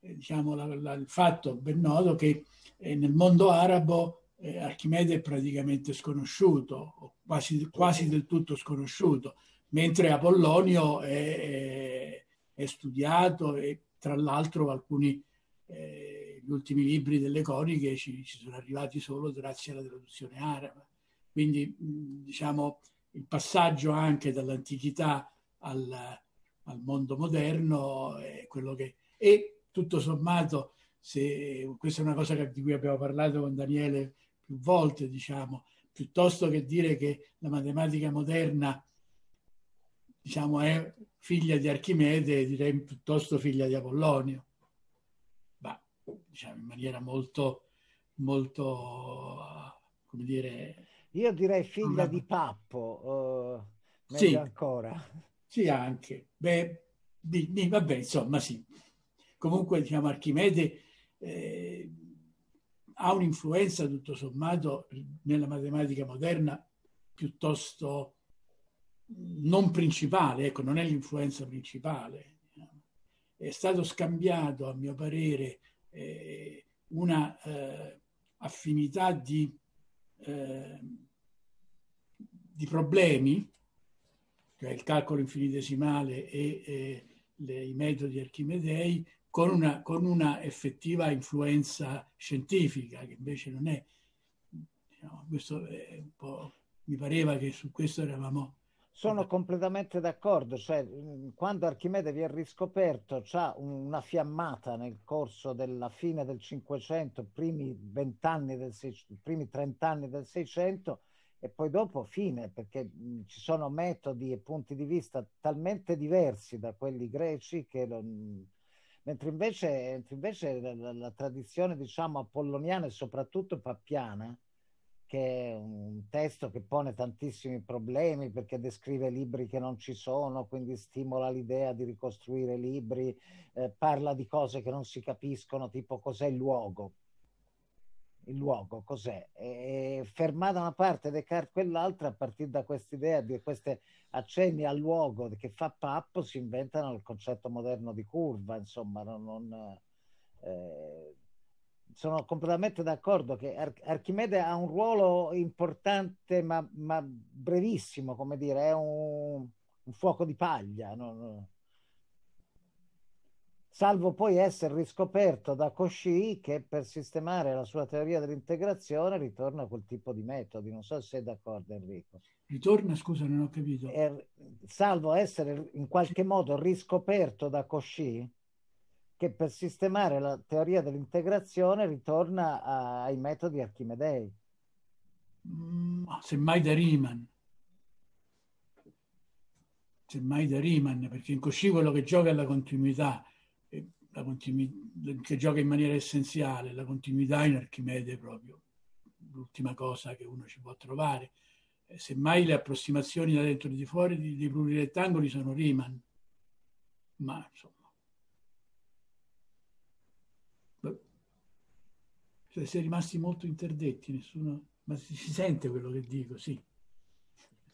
eh, diciamo la, la, il fatto ben noto che eh, nel mondo arabo eh, Archimede è praticamente sconosciuto, quasi, quasi, del tutto sconosciuto, mentre Apollonio è, è è studiato e tra l'altro alcuni eh, gli ultimi libri delle coniche ci, ci, sono arrivati solo grazie alla traduzione araba. Quindi mh, diciamo il passaggio anche dall'antichità al, al mondo moderno è quello che... E tutto sommato, se, questa è una cosa che, di cui abbiamo parlato con Daniele più volte, diciamo, piuttosto che dire che la matematica moderna diciamo, è figlia di Archimede, direi piuttosto figlia di Apollonio, ma diciamo in maniera molto, molto, eh, come dire... Io direi figlia una... di Pappo, uh, sì. ancora. Sì, anche. Beh, di, di, vabbè, insomma, sì. Comunque, diciamo, Archimede eh, ha un'influenza, tutto sommato, nella matematica moderna piuttosto non principale, ecco, non è l'influenza principale. È stato scambiato, a mio parere, eh, una eh, affinità di, eh, di, problemi, cioè il calcolo infinitesimale e, e le, i metodi archimedei, con una, con una, effettiva influenza scientifica, che invece non è. Diciamo, questo è mi pareva che su questo eravamo sono completamente d'accordo, cioè, quando Archimede viene riscoperto c'è una fiammata nel corso della fine del Cinquecento, primi vent'anni del Seicento, primi trent'anni del Seicento e poi dopo fine, perché ci sono metodi e punti di vista talmente diversi da quelli greci che... Non... Mentre invece, invece la, la, la tradizione diciamo apolloniana e soprattutto pappiana che è un testo che pone tantissimi problemi perché descrive libri che non ci sono, quindi stimola l'idea di ricostruire libri, eh, parla di cose che non si capiscono, tipo cos'è il luogo. Il luogo cos'è? E, e ferma da una parte Descartes quell'altra, a partire da quest'idea di queste accenni al luogo che fa pappo, si inventano il concetto moderno di curva, insomma, non, non eh, sono completamente d'accordo che Ar- Archimede ha un ruolo importante ma, ma brevissimo, come dire, è un, un fuoco di paglia. No, Salvo poi essere riscoperto da Cauchy che per sistemare la sua teoria dell'integrazione ritorna a quel tipo di metodi. Non so se sei d'accordo Enrico. Ritorna, scusa, non ho capito. Er- salvo essere in qualche modo riscoperto da Cauchy che per sistemare la teoria dell'integrazione ritorna a, ai metodi archimedei. Mm, semmai da Riemann. Semmai da Riemann, perché in Cauchy quello che gioca è la continuità, eh, la continu- che gioca in maniera essenziale, la continuità in Archimede proprio, l'ultima cosa che uno ci può trovare. Eh, semmai le approssimazioni da dentro e di fuori dei plurirettangoli sono Riemann, ma insomma cioè si è rimasti molto interdetti, nessuno, ma si, sente quello che dico, sì.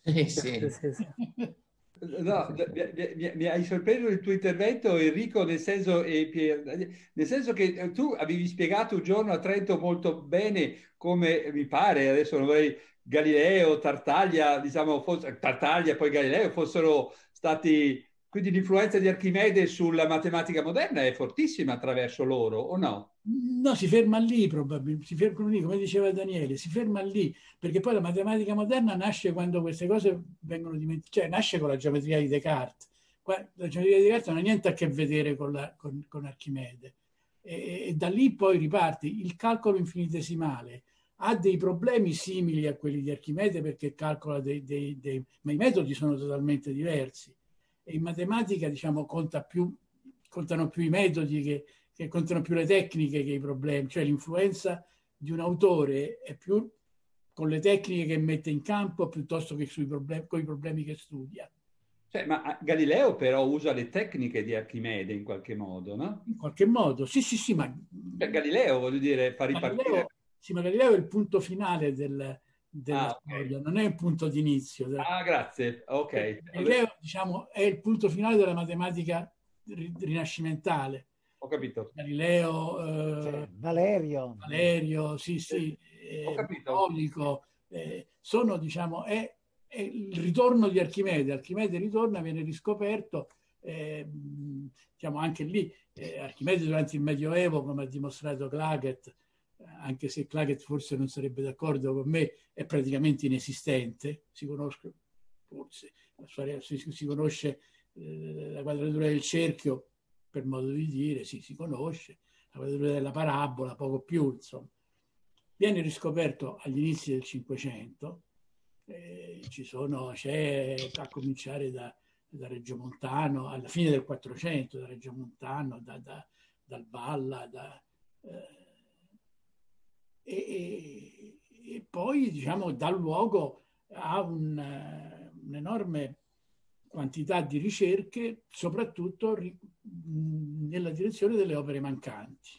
Sì, sì. No, mi, mi, mi, hai sorpreso il tuo intervento Enrico nel senso, nel senso, che eh, tu avevi spiegato un giorno a Trento molto bene come mi pare, adesso non vorrei Galileo, Tartaglia, diciamo, fosse, Tartaglia poi Galileo fossero stati quindi l'influenza di Archimede sulla matematica moderna è fortissima attraverso loro, o no? No, si ferma lì probabilmente, si ferma lì, come diceva Daniele, si ferma lì, perché poi la matematica moderna nasce quando queste cose vengono dimenticate, cioè nasce con la geometria di Descartes. La geometria di Descartes non ha niente a che vedere con, la, con, con Archimede. E, e, da lì poi riparte il calcolo infinitesimale, ha dei problemi simili a quelli di Archimede perché calcola dei, dei, dei, ma i metodi sono totalmente diversi in matematica diciamo, conta più, contano più i metodi che, che contano più le tecniche che i problemi, cioè l'influenza di un autore è più con le tecniche che mette in campo piuttosto che sui problem- con i problemi che studia. Cioè, ma ah, Galileo però usa le tecniche di Archimede in qualche modo, no? In qualche modo, sì, sì, sì, ma... Cioè, Galileo, voglio dire, fa ripartire... Galileo, sì, ma Galileo è il punto finale del, della ah, storia, non è il punto di inizio. Della... Ah, grazie, ok. Ed è, diciamo, è il punto finale della matematica rinascimentale. Ho capito. Galileo, eh, Valerio. Valerio, sì, sì, eh, Cattolico. Eh, sono, diciamo, è, è, il ritorno di Archimede. Archimede ritorna, viene riscoperto, eh, diciamo anche lì, eh, Archimede durante il Medioevo, come ha dimostrato Clagett, anche se Claggett forse non sarebbe d'accordo con me, è praticamente inesistente, si conosce forse, si, conosce eh, la quadratura del cerchio, per modo di dire, sì, si conosce, la quadratura della parabola, poco più, insomma. Viene riscoperto agli inizi del Cinquecento, eh, ci sono, c'è a cominciare da, da Montano, alla fine del Quattrocento, da Reggiomontano, da, da, dal Balla, da... Eh, e, e, e poi diciamo, dà luogo a un, eh, un'enorme quantità di ricerche, soprattutto ri, nella direzione delle opere mancanti.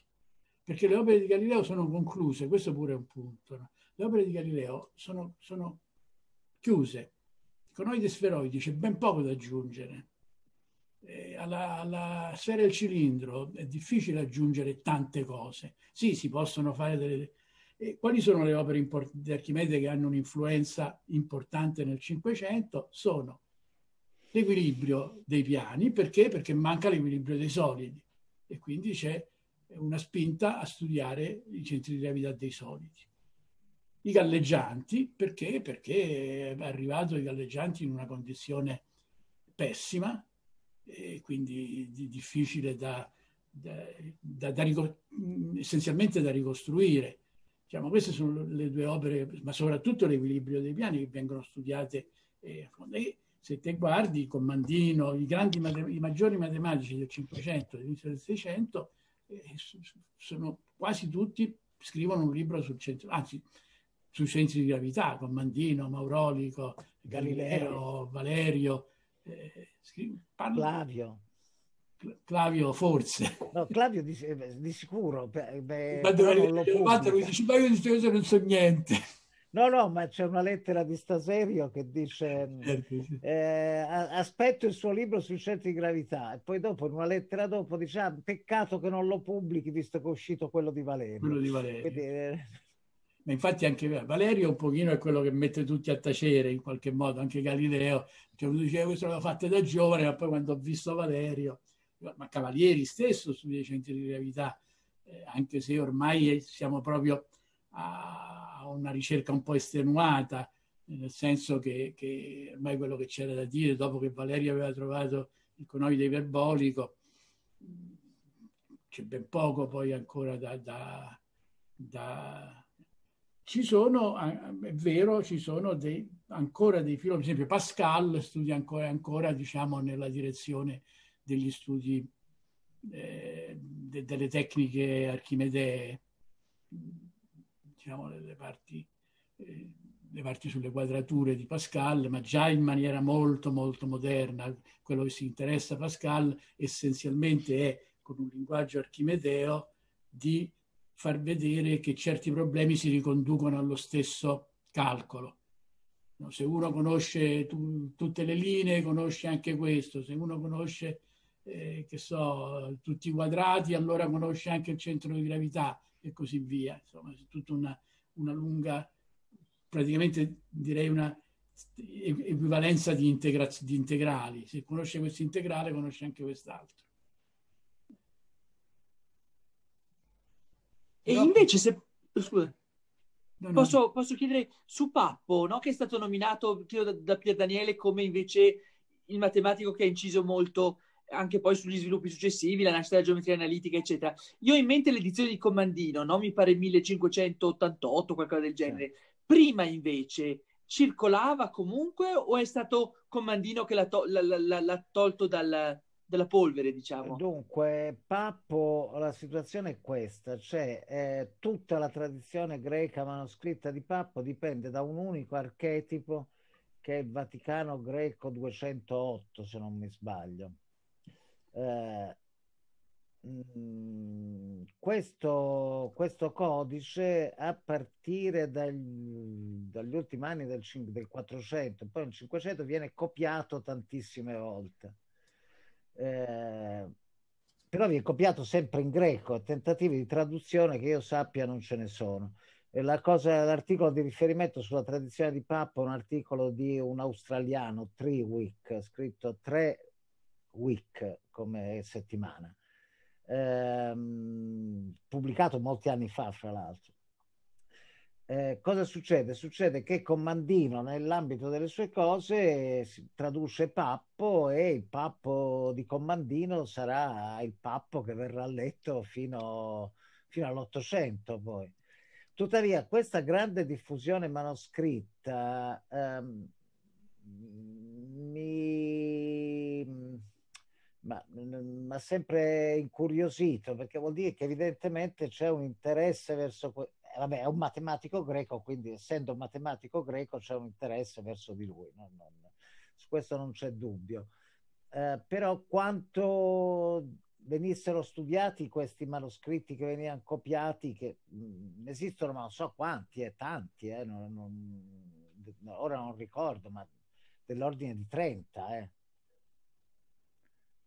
Perché le opere di Galileo sono concluse, questo pure è un punto. No? Le opere di Galileo sono, sono chiuse. Conoidi e sferoidi c'è ben poco da aggiungere. Eh, alla, alla sfera del cilindro è difficile aggiungere tante cose. Sì, si possono fare delle, e quali sono le opere import- di Archimede che hanno un'influenza importante nel Cinquecento? Sono l'equilibrio dei piani, perché? Perché manca l'equilibrio dei solidi e quindi c'è una spinta a studiare i centri di gravità dei solidi. I galleggianti, perché? Perché è arrivato i galleggianti in una condizione pessima e quindi di difficile da, da, da, da essenzialmente da ricostruire Diciamo, queste sono le due opere, ma soprattutto l'equilibrio dei piani che vengono studiate eh, a fondo. E se te guardi, Commandino, i, grandi, i maggiori matematici del 500, dell'inizio del Seicento, eh, sono quasi tutti scrivono un libro sul centro, anzi, sui sensi di gravità, Commandino, Maurolico, Galileo, Galileo. Valerio, eh, scrivono, Flavio. Clavio forse. No, Clavio di, eh, di sicuro. Beh, ma dove, lo Walter dice, ma io di queste non so niente. No, no, ma c'è una lettera di Staserio che dice certo, eh, aspetto il suo libro sui centri di gravità e poi dopo in una lettera dopo dice ah, peccato che non lo pubblichi visto che è uscito quello di Valerio. Quello di Valerio. Quindi, eh... infatti anche Valerio un pochino è quello che mette tutti a tacere in qualche modo, anche Galileo, cioè, diceva eh, questo l'ho fatta da giovane, ma poi quando ho visto Valerio ma Cavalieri stesso studia i centri di gravità, eh, anche se ormai siamo proprio a una ricerca un po' estenuata, nel senso che, che ormai quello che c'era da dire dopo che Valerio aveva trovato il conoide iperbolico, c'è ben poco poi ancora da, da, da... Ci sono, è vero, ci sono dei, ancora dei filosofi, per esempio Pascal studia ancora, ancora diciamo, nella direzione degli studi eh, de, delle tecniche archimedee, diciamo le parti, eh, parti sulle quadrature di Pascal, ma già in maniera molto molto moderna. Quello che si interessa a Pascal essenzialmente è con un linguaggio archimedeo di far vedere che certi problemi si riconducono allo stesso calcolo. se uno conosce tu, tutte le linee, conosce anche questo, se uno conosce eh, che so, tutti i quadrati, allora conosce anche il centro di gravità e così via. Insomma, è tutta una, una lunga, praticamente direi una equivalenza di, integra- di integrali. Se conosce questo integrale, conosce anche quest'altro. E no. invece se... Scusa. No, posso, posso, chiedere su Pappo, no? che è stato nominato da, da Pier Daniele come invece il matematico che ha inciso molto anche poi sugli sviluppi successivi, la nascita della geometria analitica, eccetera. Io ho in mente l'edizione di Comandino, no? mi pare 1588, qualcosa del genere. Prima invece circolava comunque o è stato Comandino che l'ha, to- la, la, la, tolto dal, dalla polvere, diciamo? Dunque, Pappo, la situazione è questa, cioè eh, tutta la tradizione greca manoscritta di Pappo dipende da un unico archetipo che è il Vaticano greco 208, se non mi sbaglio eh, mm, questo, questo, codice a partire dal, dagli ultimi anni del, del 400 poi nel 500 viene copiato tantissime volte eh, però viene copiato sempre in greco tentativi di traduzione che io sappia non ce ne sono la cosa, l'articolo di riferimento sulla tradizione di Papa è un articolo di un australiano, Triwick, scritto Tre Week, come settimana, ehm, pubblicato molti anni fa, fra l'altro. Eh, cosa succede? Succede che Commandino, nell'ambito delle sue cose, traduce pappo e il pappo di Commandino sarà il pappo che verrà letto fino, fino all'Ottocento poi. Tuttavia, questa grande diffusione manoscritta ehm, ma, ma sempre incuriosito, perché vuol dire che evidentemente c'è un interesse verso... Que- eh, vabbè, è un matematico greco, quindi essendo un matematico greco c'è un interesse verso di lui, no? non, su questo non c'è dubbio. Eh, però quanto venissero studiati questi manoscritti che venivano copiati, che mh, mm, esistono ma non so quanti, eh, tanti, eh, non, non, ora non ricordo, ma dell'ordine di 30. Eh.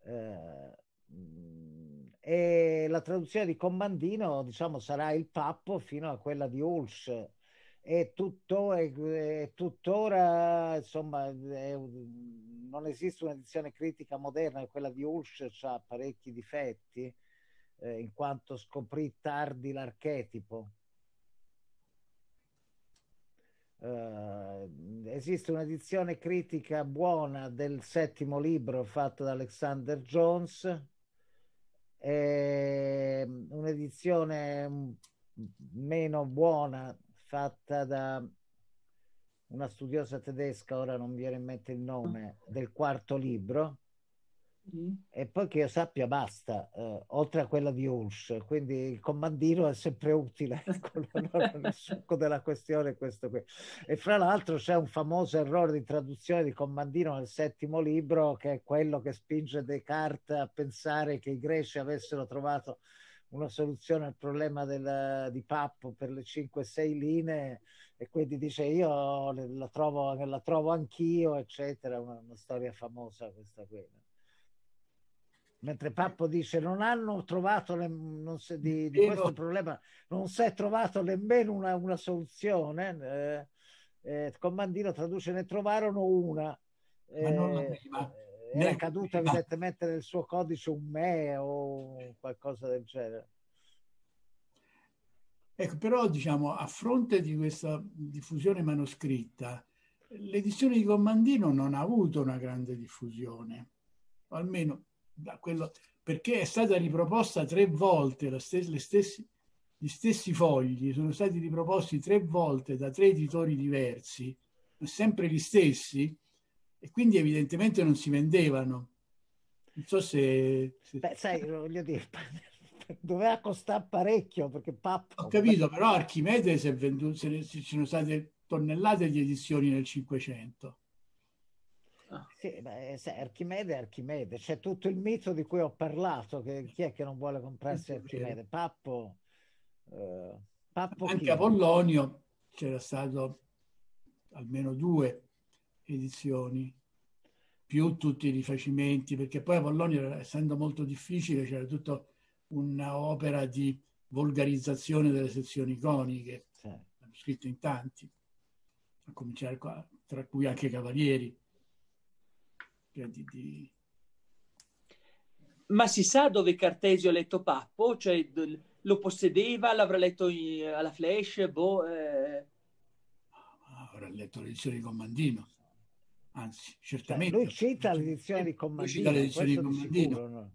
Eh, mm, e la traduzione di Commandino diciamo, sarà il pappo fino a quella di Ulsch e tutto, è, è tuttora insomma è, non esiste un'edizione critica moderna quella di Ulsch ha parecchi difetti eh, in quanto scoprì tardi l'archetipo Uh, esiste un'edizione critica buona del settimo libro fatto da Alexander Jones, e mm, un'edizione mm, meno buona fatta da una studiosa tedesca, ora non mi viene in mente il nome, del quarto libro, Mm. E poi che io sappia, basta, eh, oltre a quella di Ulsch, quindi il comandino è sempre utile ecco, il succo della questione. È questo qui. E fra l'altro c'è un famoso errore di traduzione di comandino nel settimo libro, che è quello che spinge Descartes a pensare che i greci avessero trovato una soluzione al problema del, di Pappo per le 5-6 linee e quindi dice io la trovo, la trovo anch'io, eccetera, una, una storia famosa questa qui mentre Pappo dice non hanno trovato le, non si, di, di, questo problema non si è trovato nemmeno una, una soluzione eh, eh, Comandino traduce ne trovarono una eh, eh, era ne caduta evidentemente nel suo codice un me o qualcosa del genere ecco però diciamo a fronte di questa diffusione manoscritta l'edizione di Commandino non ha avuto una grande diffusione o almeno quello, perché è stata riproposta tre volte la stes- stessi, gli stessi fogli, sono stati riproposti tre volte da tre editori diversi, sempre gli stessi, e quindi evidentemente non si vendevano. Non so se... se... Beh, sai, voglio dire, doveva costare parecchio perché pappo... Ho capito, però Archimede si è venduto, ci sono state tonnellate di edizioni nel Cinquecento. Sì, beh, Archimede è Archimede, c'è tutto il mito di cui ho parlato, che, chi è che non vuole comprarsi Archimede? Pappo, eh, Pappo Anche a Pollonio c'era stato almeno due edizioni, più tutti i rifacimenti, perché poi a Pollonio, essendo molto difficile, c'era tutta un'opera di volgarizzazione delle sezioni iconiche, sì. scritto in tanti, a cominciare qua, tra cui anche Cavalieri di, di... Ma si sa dove Cartesio ha letto Pappo? Cioè, lo possedeva, l'avrà letto in, alla Flash? Boh, eh... Avrà letto l'edizione di Commandino. Anzi, certamente. Cioè, lui cita l'edizione di Commandino. L'edizione di Commandino. Sicuro, no?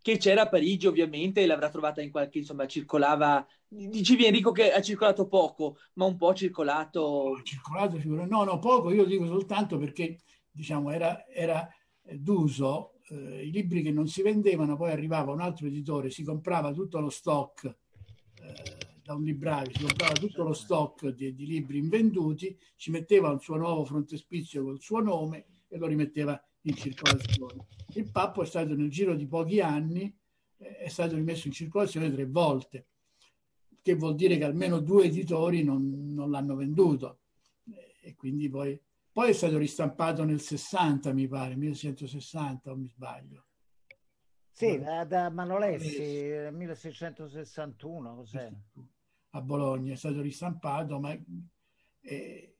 Che c'era a Parigi ovviamente e l'avrà trovata in qualche, insomma, circolava, dicevi Enrico che ha circolato poco, ma un po' circolato... Ha circolato sicuramente, no, no, poco, io dico soltanto perché diciamo, era, era d'uso, eh, i libri che non si vendevano, poi arrivava un altro editore, si comprava tutto lo stock eh, da un libraio, si comprava tutto lo stock di, di libri invenduti, ci metteva un suo nuovo frontespizio col suo nome e lo rimetteva in circolazione. Il pappo è stato nel giro di pochi anni, eh, è stato rimesso in circolazione tre volte, che vuol dire che almeno due editori non, non l'hanno venduto e quindi poi poi è stato ristampato nel 60, mi pare, 1660 o mi sbaglio. Sì, eh, da, da Manolessi, 1661, cos'è? A Bologna è stato ristampato, ma eh,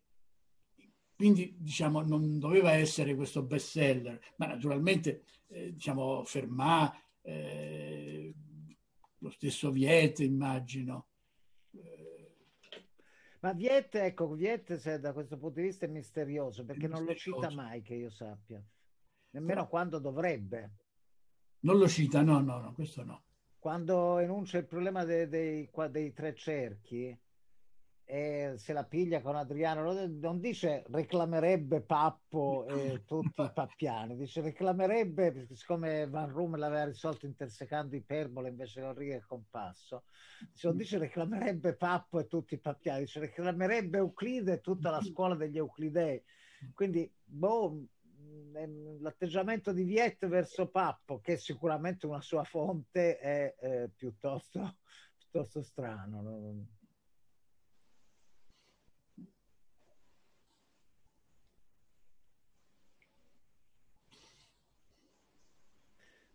quindi diciamo non doveva essere questo best seller, ma naturalmente eh, diciamo Fermat, eh, lo stesso Viete immagino, ma Viet, ecco, Viet cioè, da questo punto di vista è misterioso perché è non lo cita mai che io sappia, nemmeno no. quando dovrebbe. Non lo cita, no, no, no, questo no. Quando enuncia il problema dei, dei, dei tre cerchi, e se la piglia con Adriano, non dice reclamerebbe Pappo e tutti i pappiani, dice reclamerebbe, siccome Van Rum l'aveva risolto intersecando iperbole invece con righe e compasso, dice, non dice reclamerebbe Pappo e tutti i pappiani, dice reclamerebbe Euclide e tutta la scuola degli Euclidei. Quindi, boh, mm, mm, l'atteggiamento di Viet verso Pappo, che è sicuramente una sua fonte, è eh, piuttosto, piuttosto strano. No?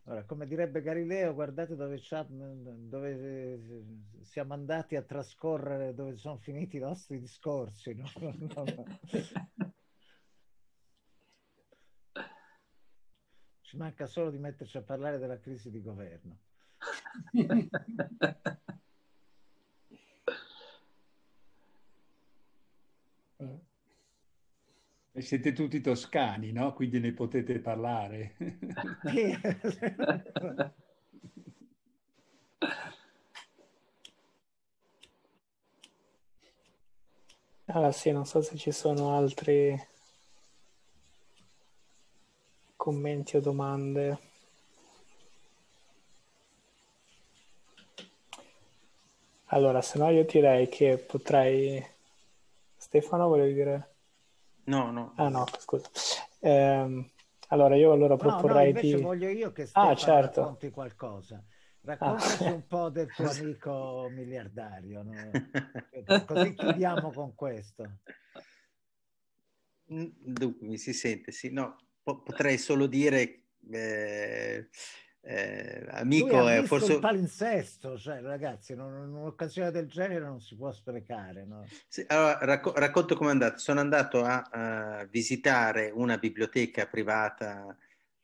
Allora, come direbbe Galileo, guardate dove, dove, eh, siamo andati a trascorrere, dove sono finiti i nostri discorsi. No? Ci manca solo di metterci a parlare della crisi di governo. siete tutti toscani, no? Quindi ne potete parlare. allora ah, sì, non so se ci sono altri commenti o domande. Allora, se no io direi che potrei... Stefano, volevi dire... No, no. Ah no, scusa. Eh, allora io allora proporrei no, no, di... voglio io che ah, Stefano ah, certo. racconti qualcosa. Ah. Raccontaci ah. un po' del tuo amico miliardario, no? così chiudiamo con questo. Dunque, mi si sente, sì. No, po- potrei solo dire eh, eh, amico è forse un palinsesto, cioè ragazzi, non, non, un'occasione del genere non si può sprecare. No? Sì, allora, racco- racconto come è andato. Sono andato a, a visitare una biblioteca privata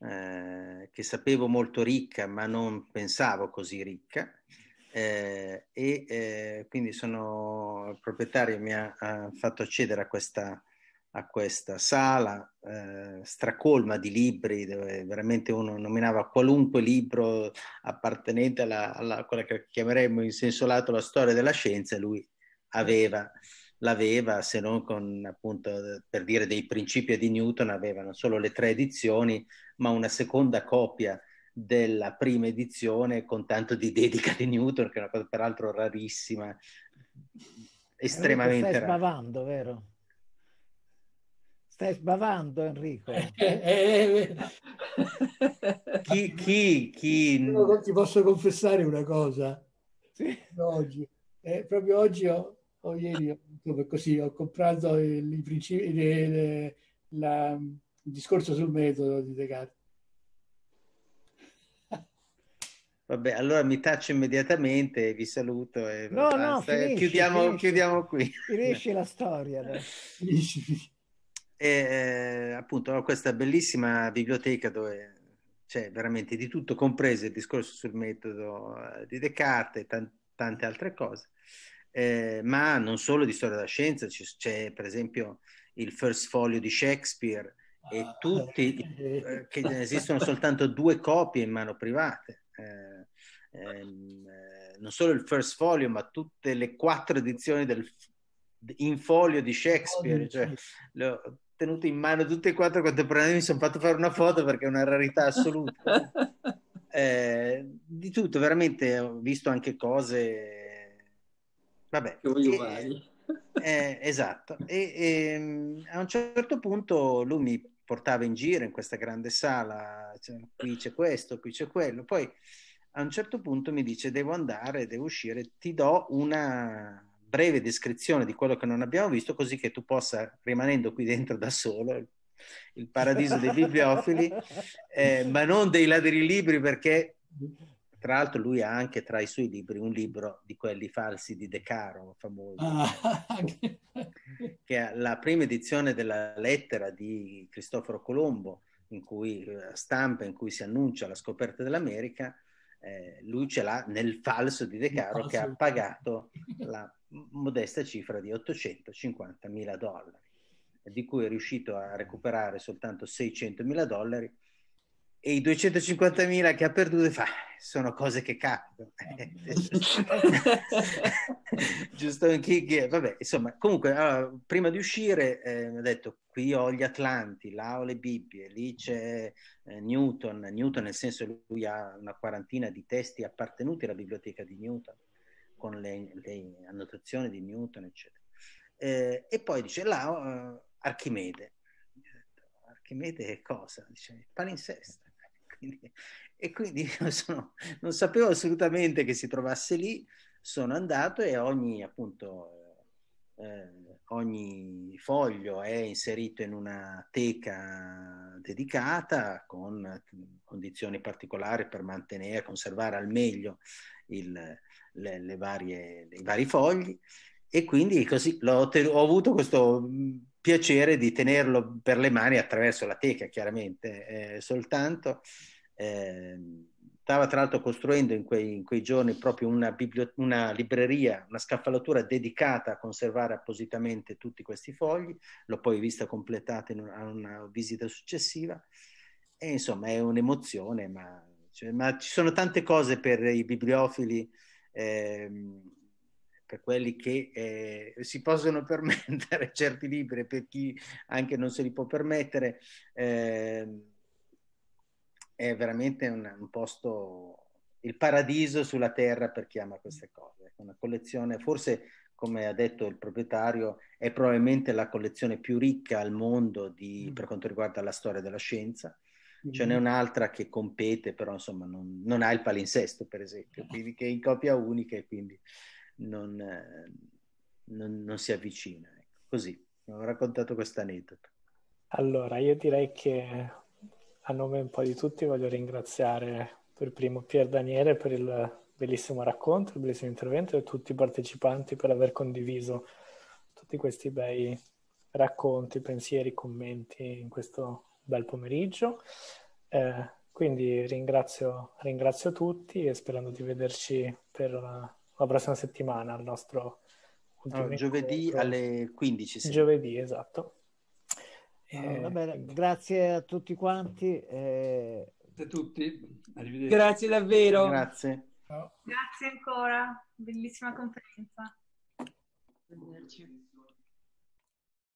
eh, che sapevo molto ricca, ma non pensavo così ricca. Eh, e eh, quindi sono il proprietario mi ha, ha fatto accedere a questa a questa sala eh, stracolma di libri dove veramente uno nominava qualunque libro appartenente alla, alla quella che chiameremmo in senso lato la storia della scienza lui aveva l'aveva se non con appunto per dire dei principi di Newton aveva non solo le tre edizioni ma una seconda copia della prima edizione con tanto di dedica di Newton che è una cosa peraltro rarissima estremamente stai rara. sbavando vero? Stai sbavando Enrico. Eh, eh, eh, chi, chi, chi... Non ti posso confessare una cosa. Sì. Oggi, eh, proprio oggi ho, ho ieri così, ho comprato il, il, principi, il, la, il, discorso sul metodo di Descartes. Vabbè, allora mi taccio immediatamente, vi saluto e no, no, finisci, chiudiamo, finisci. chiudiamo, qui. Finisci la storia. Finisci, e, eh, appunto ho questa bellissima biblioteca dove c'è veramente di tutto, compreso il discorso sul metodo eh, di Descartes e t- tante altre cose, eh, ma non solo di storia della scienza, c'è, c'è per esempio il First Folio di Shakespeare e ah. tutti, eh, che esistono soltanto due copie in mano private. Eh, ehm, eh, non solo il First Folio, ma tutte le quattro edizioni del in folio di Shakespeare, cioè, lo, tenuto in mano tutte e quattro contemporaneamente, mi sono fatto fare una foto perché è una rarità assoluta. eh, di tutto, veramente ho visto anche cose... Vabbè, che, eh, esatto. E, e, ehm, a un certo punto lui mi portava in giro in questa grande sala, cioè, qui c'è questo, qui c'è quello. Poi a un certo punto mi dice devo andare, devo uscire, ti do una, breve descrizione di quello che non abbiamo visto, così che tu possa, rimanendo qui dentro da solo, il paradiso dei bibliofili, eh, ma non dei ladri libri, perché tra l'altro lui ha anche tra i suoi libri un libro di quelli falsi di De Caro, famoso, ah, che è la prima edizione della lettera di Cristoforo Colombo, in cui eh, stampa, in cui si annuncia la scoperta dell'America, eh, lui ce l'ha nel falso di De Caro che ha pagato la modesta cifra di 850 mila dollari, di cui è riuscito a recuperare soltanto 600 mila dollari e i 250 mila che ha perduto fa, sono cose che capitano. Giusto, chi, chi vabbè, insomma, comunque allora, prima di uscire eh, ha detto qui ho gli Atlanti, là ho le Bibbie, lì c'è eh, Newton, Newton nel senso lui ha una quarantina di testi appartenuti alla biblioteca di Newton con le, le annotazioni di Newton, eccetera. Eh, e poi dice là uh, Archimede. Archimede che cosa? Dice palinsesto. e quindi sono, non sapevo assolutamente che si trovasse lì, sono andato e ogni appunto eh, eh ogni foglio è inserito in una teca dedicata con condizioni particolari per mantenere, e conservare al meglio il, le, le varie, i vari fogli e quindi così te- ho avuto questo piacere di tenerlo per le mani attraverso la teca chiaramente eh, soltanto eh, stava tra l'altro costruendo in quei, in quei giorni proprio una, biblio- una, libreria, una scaffalatura dedicata a conservare appositamente tutti questi fogli, l'ho poi vista completata in una, una visita successiva e insomma è un'emozione, ma, cioè, ma ci sono tante cose per i bibliofili Ehm, per quelli che eh, si possono permettere certi libri, per chi anche non se li può permettere, eh, è veramente un, un, posto, il paradiso sulla terra per chi ama queste cose. Una collezione, forse come ha detto il proprietario, è probabilmente la collezione più ricca al mondo di, mm. per quanto riguarda la storia della scienza. Mm. Ce n'è mm-hmm. un'altra che compete, però insomma non, non ha il palinsesto, per esempio, quindi che è in copia unica e quindi non, non, non si avvicina. Ecco. Così, ho raccontato questa aneddoto. Allora, io direi che a nome un po' di tutti voglio ringraziare per primo Pier Daniele per il bellissimo racconto, il bellissimo intervento e tutti i partecipanti per aver condiviso tutti questi bei racconti, pensieri, commenti in questo bel pomeriggio. Eh, quindi ringrazio, ringrazio, tutti e sperando di vederci per una, la prossima settimana al nostro ultimo no, giovedì incontro. alle 15. Sì. Giovedì, esatto. Ah, eh, allora, bene, grazie a tutti quanti. Eh... A tutti, arrivederci. Grazie davvero. Grazie. Ciao. Grazie ancora, bellissima conferenza. Arrivederci.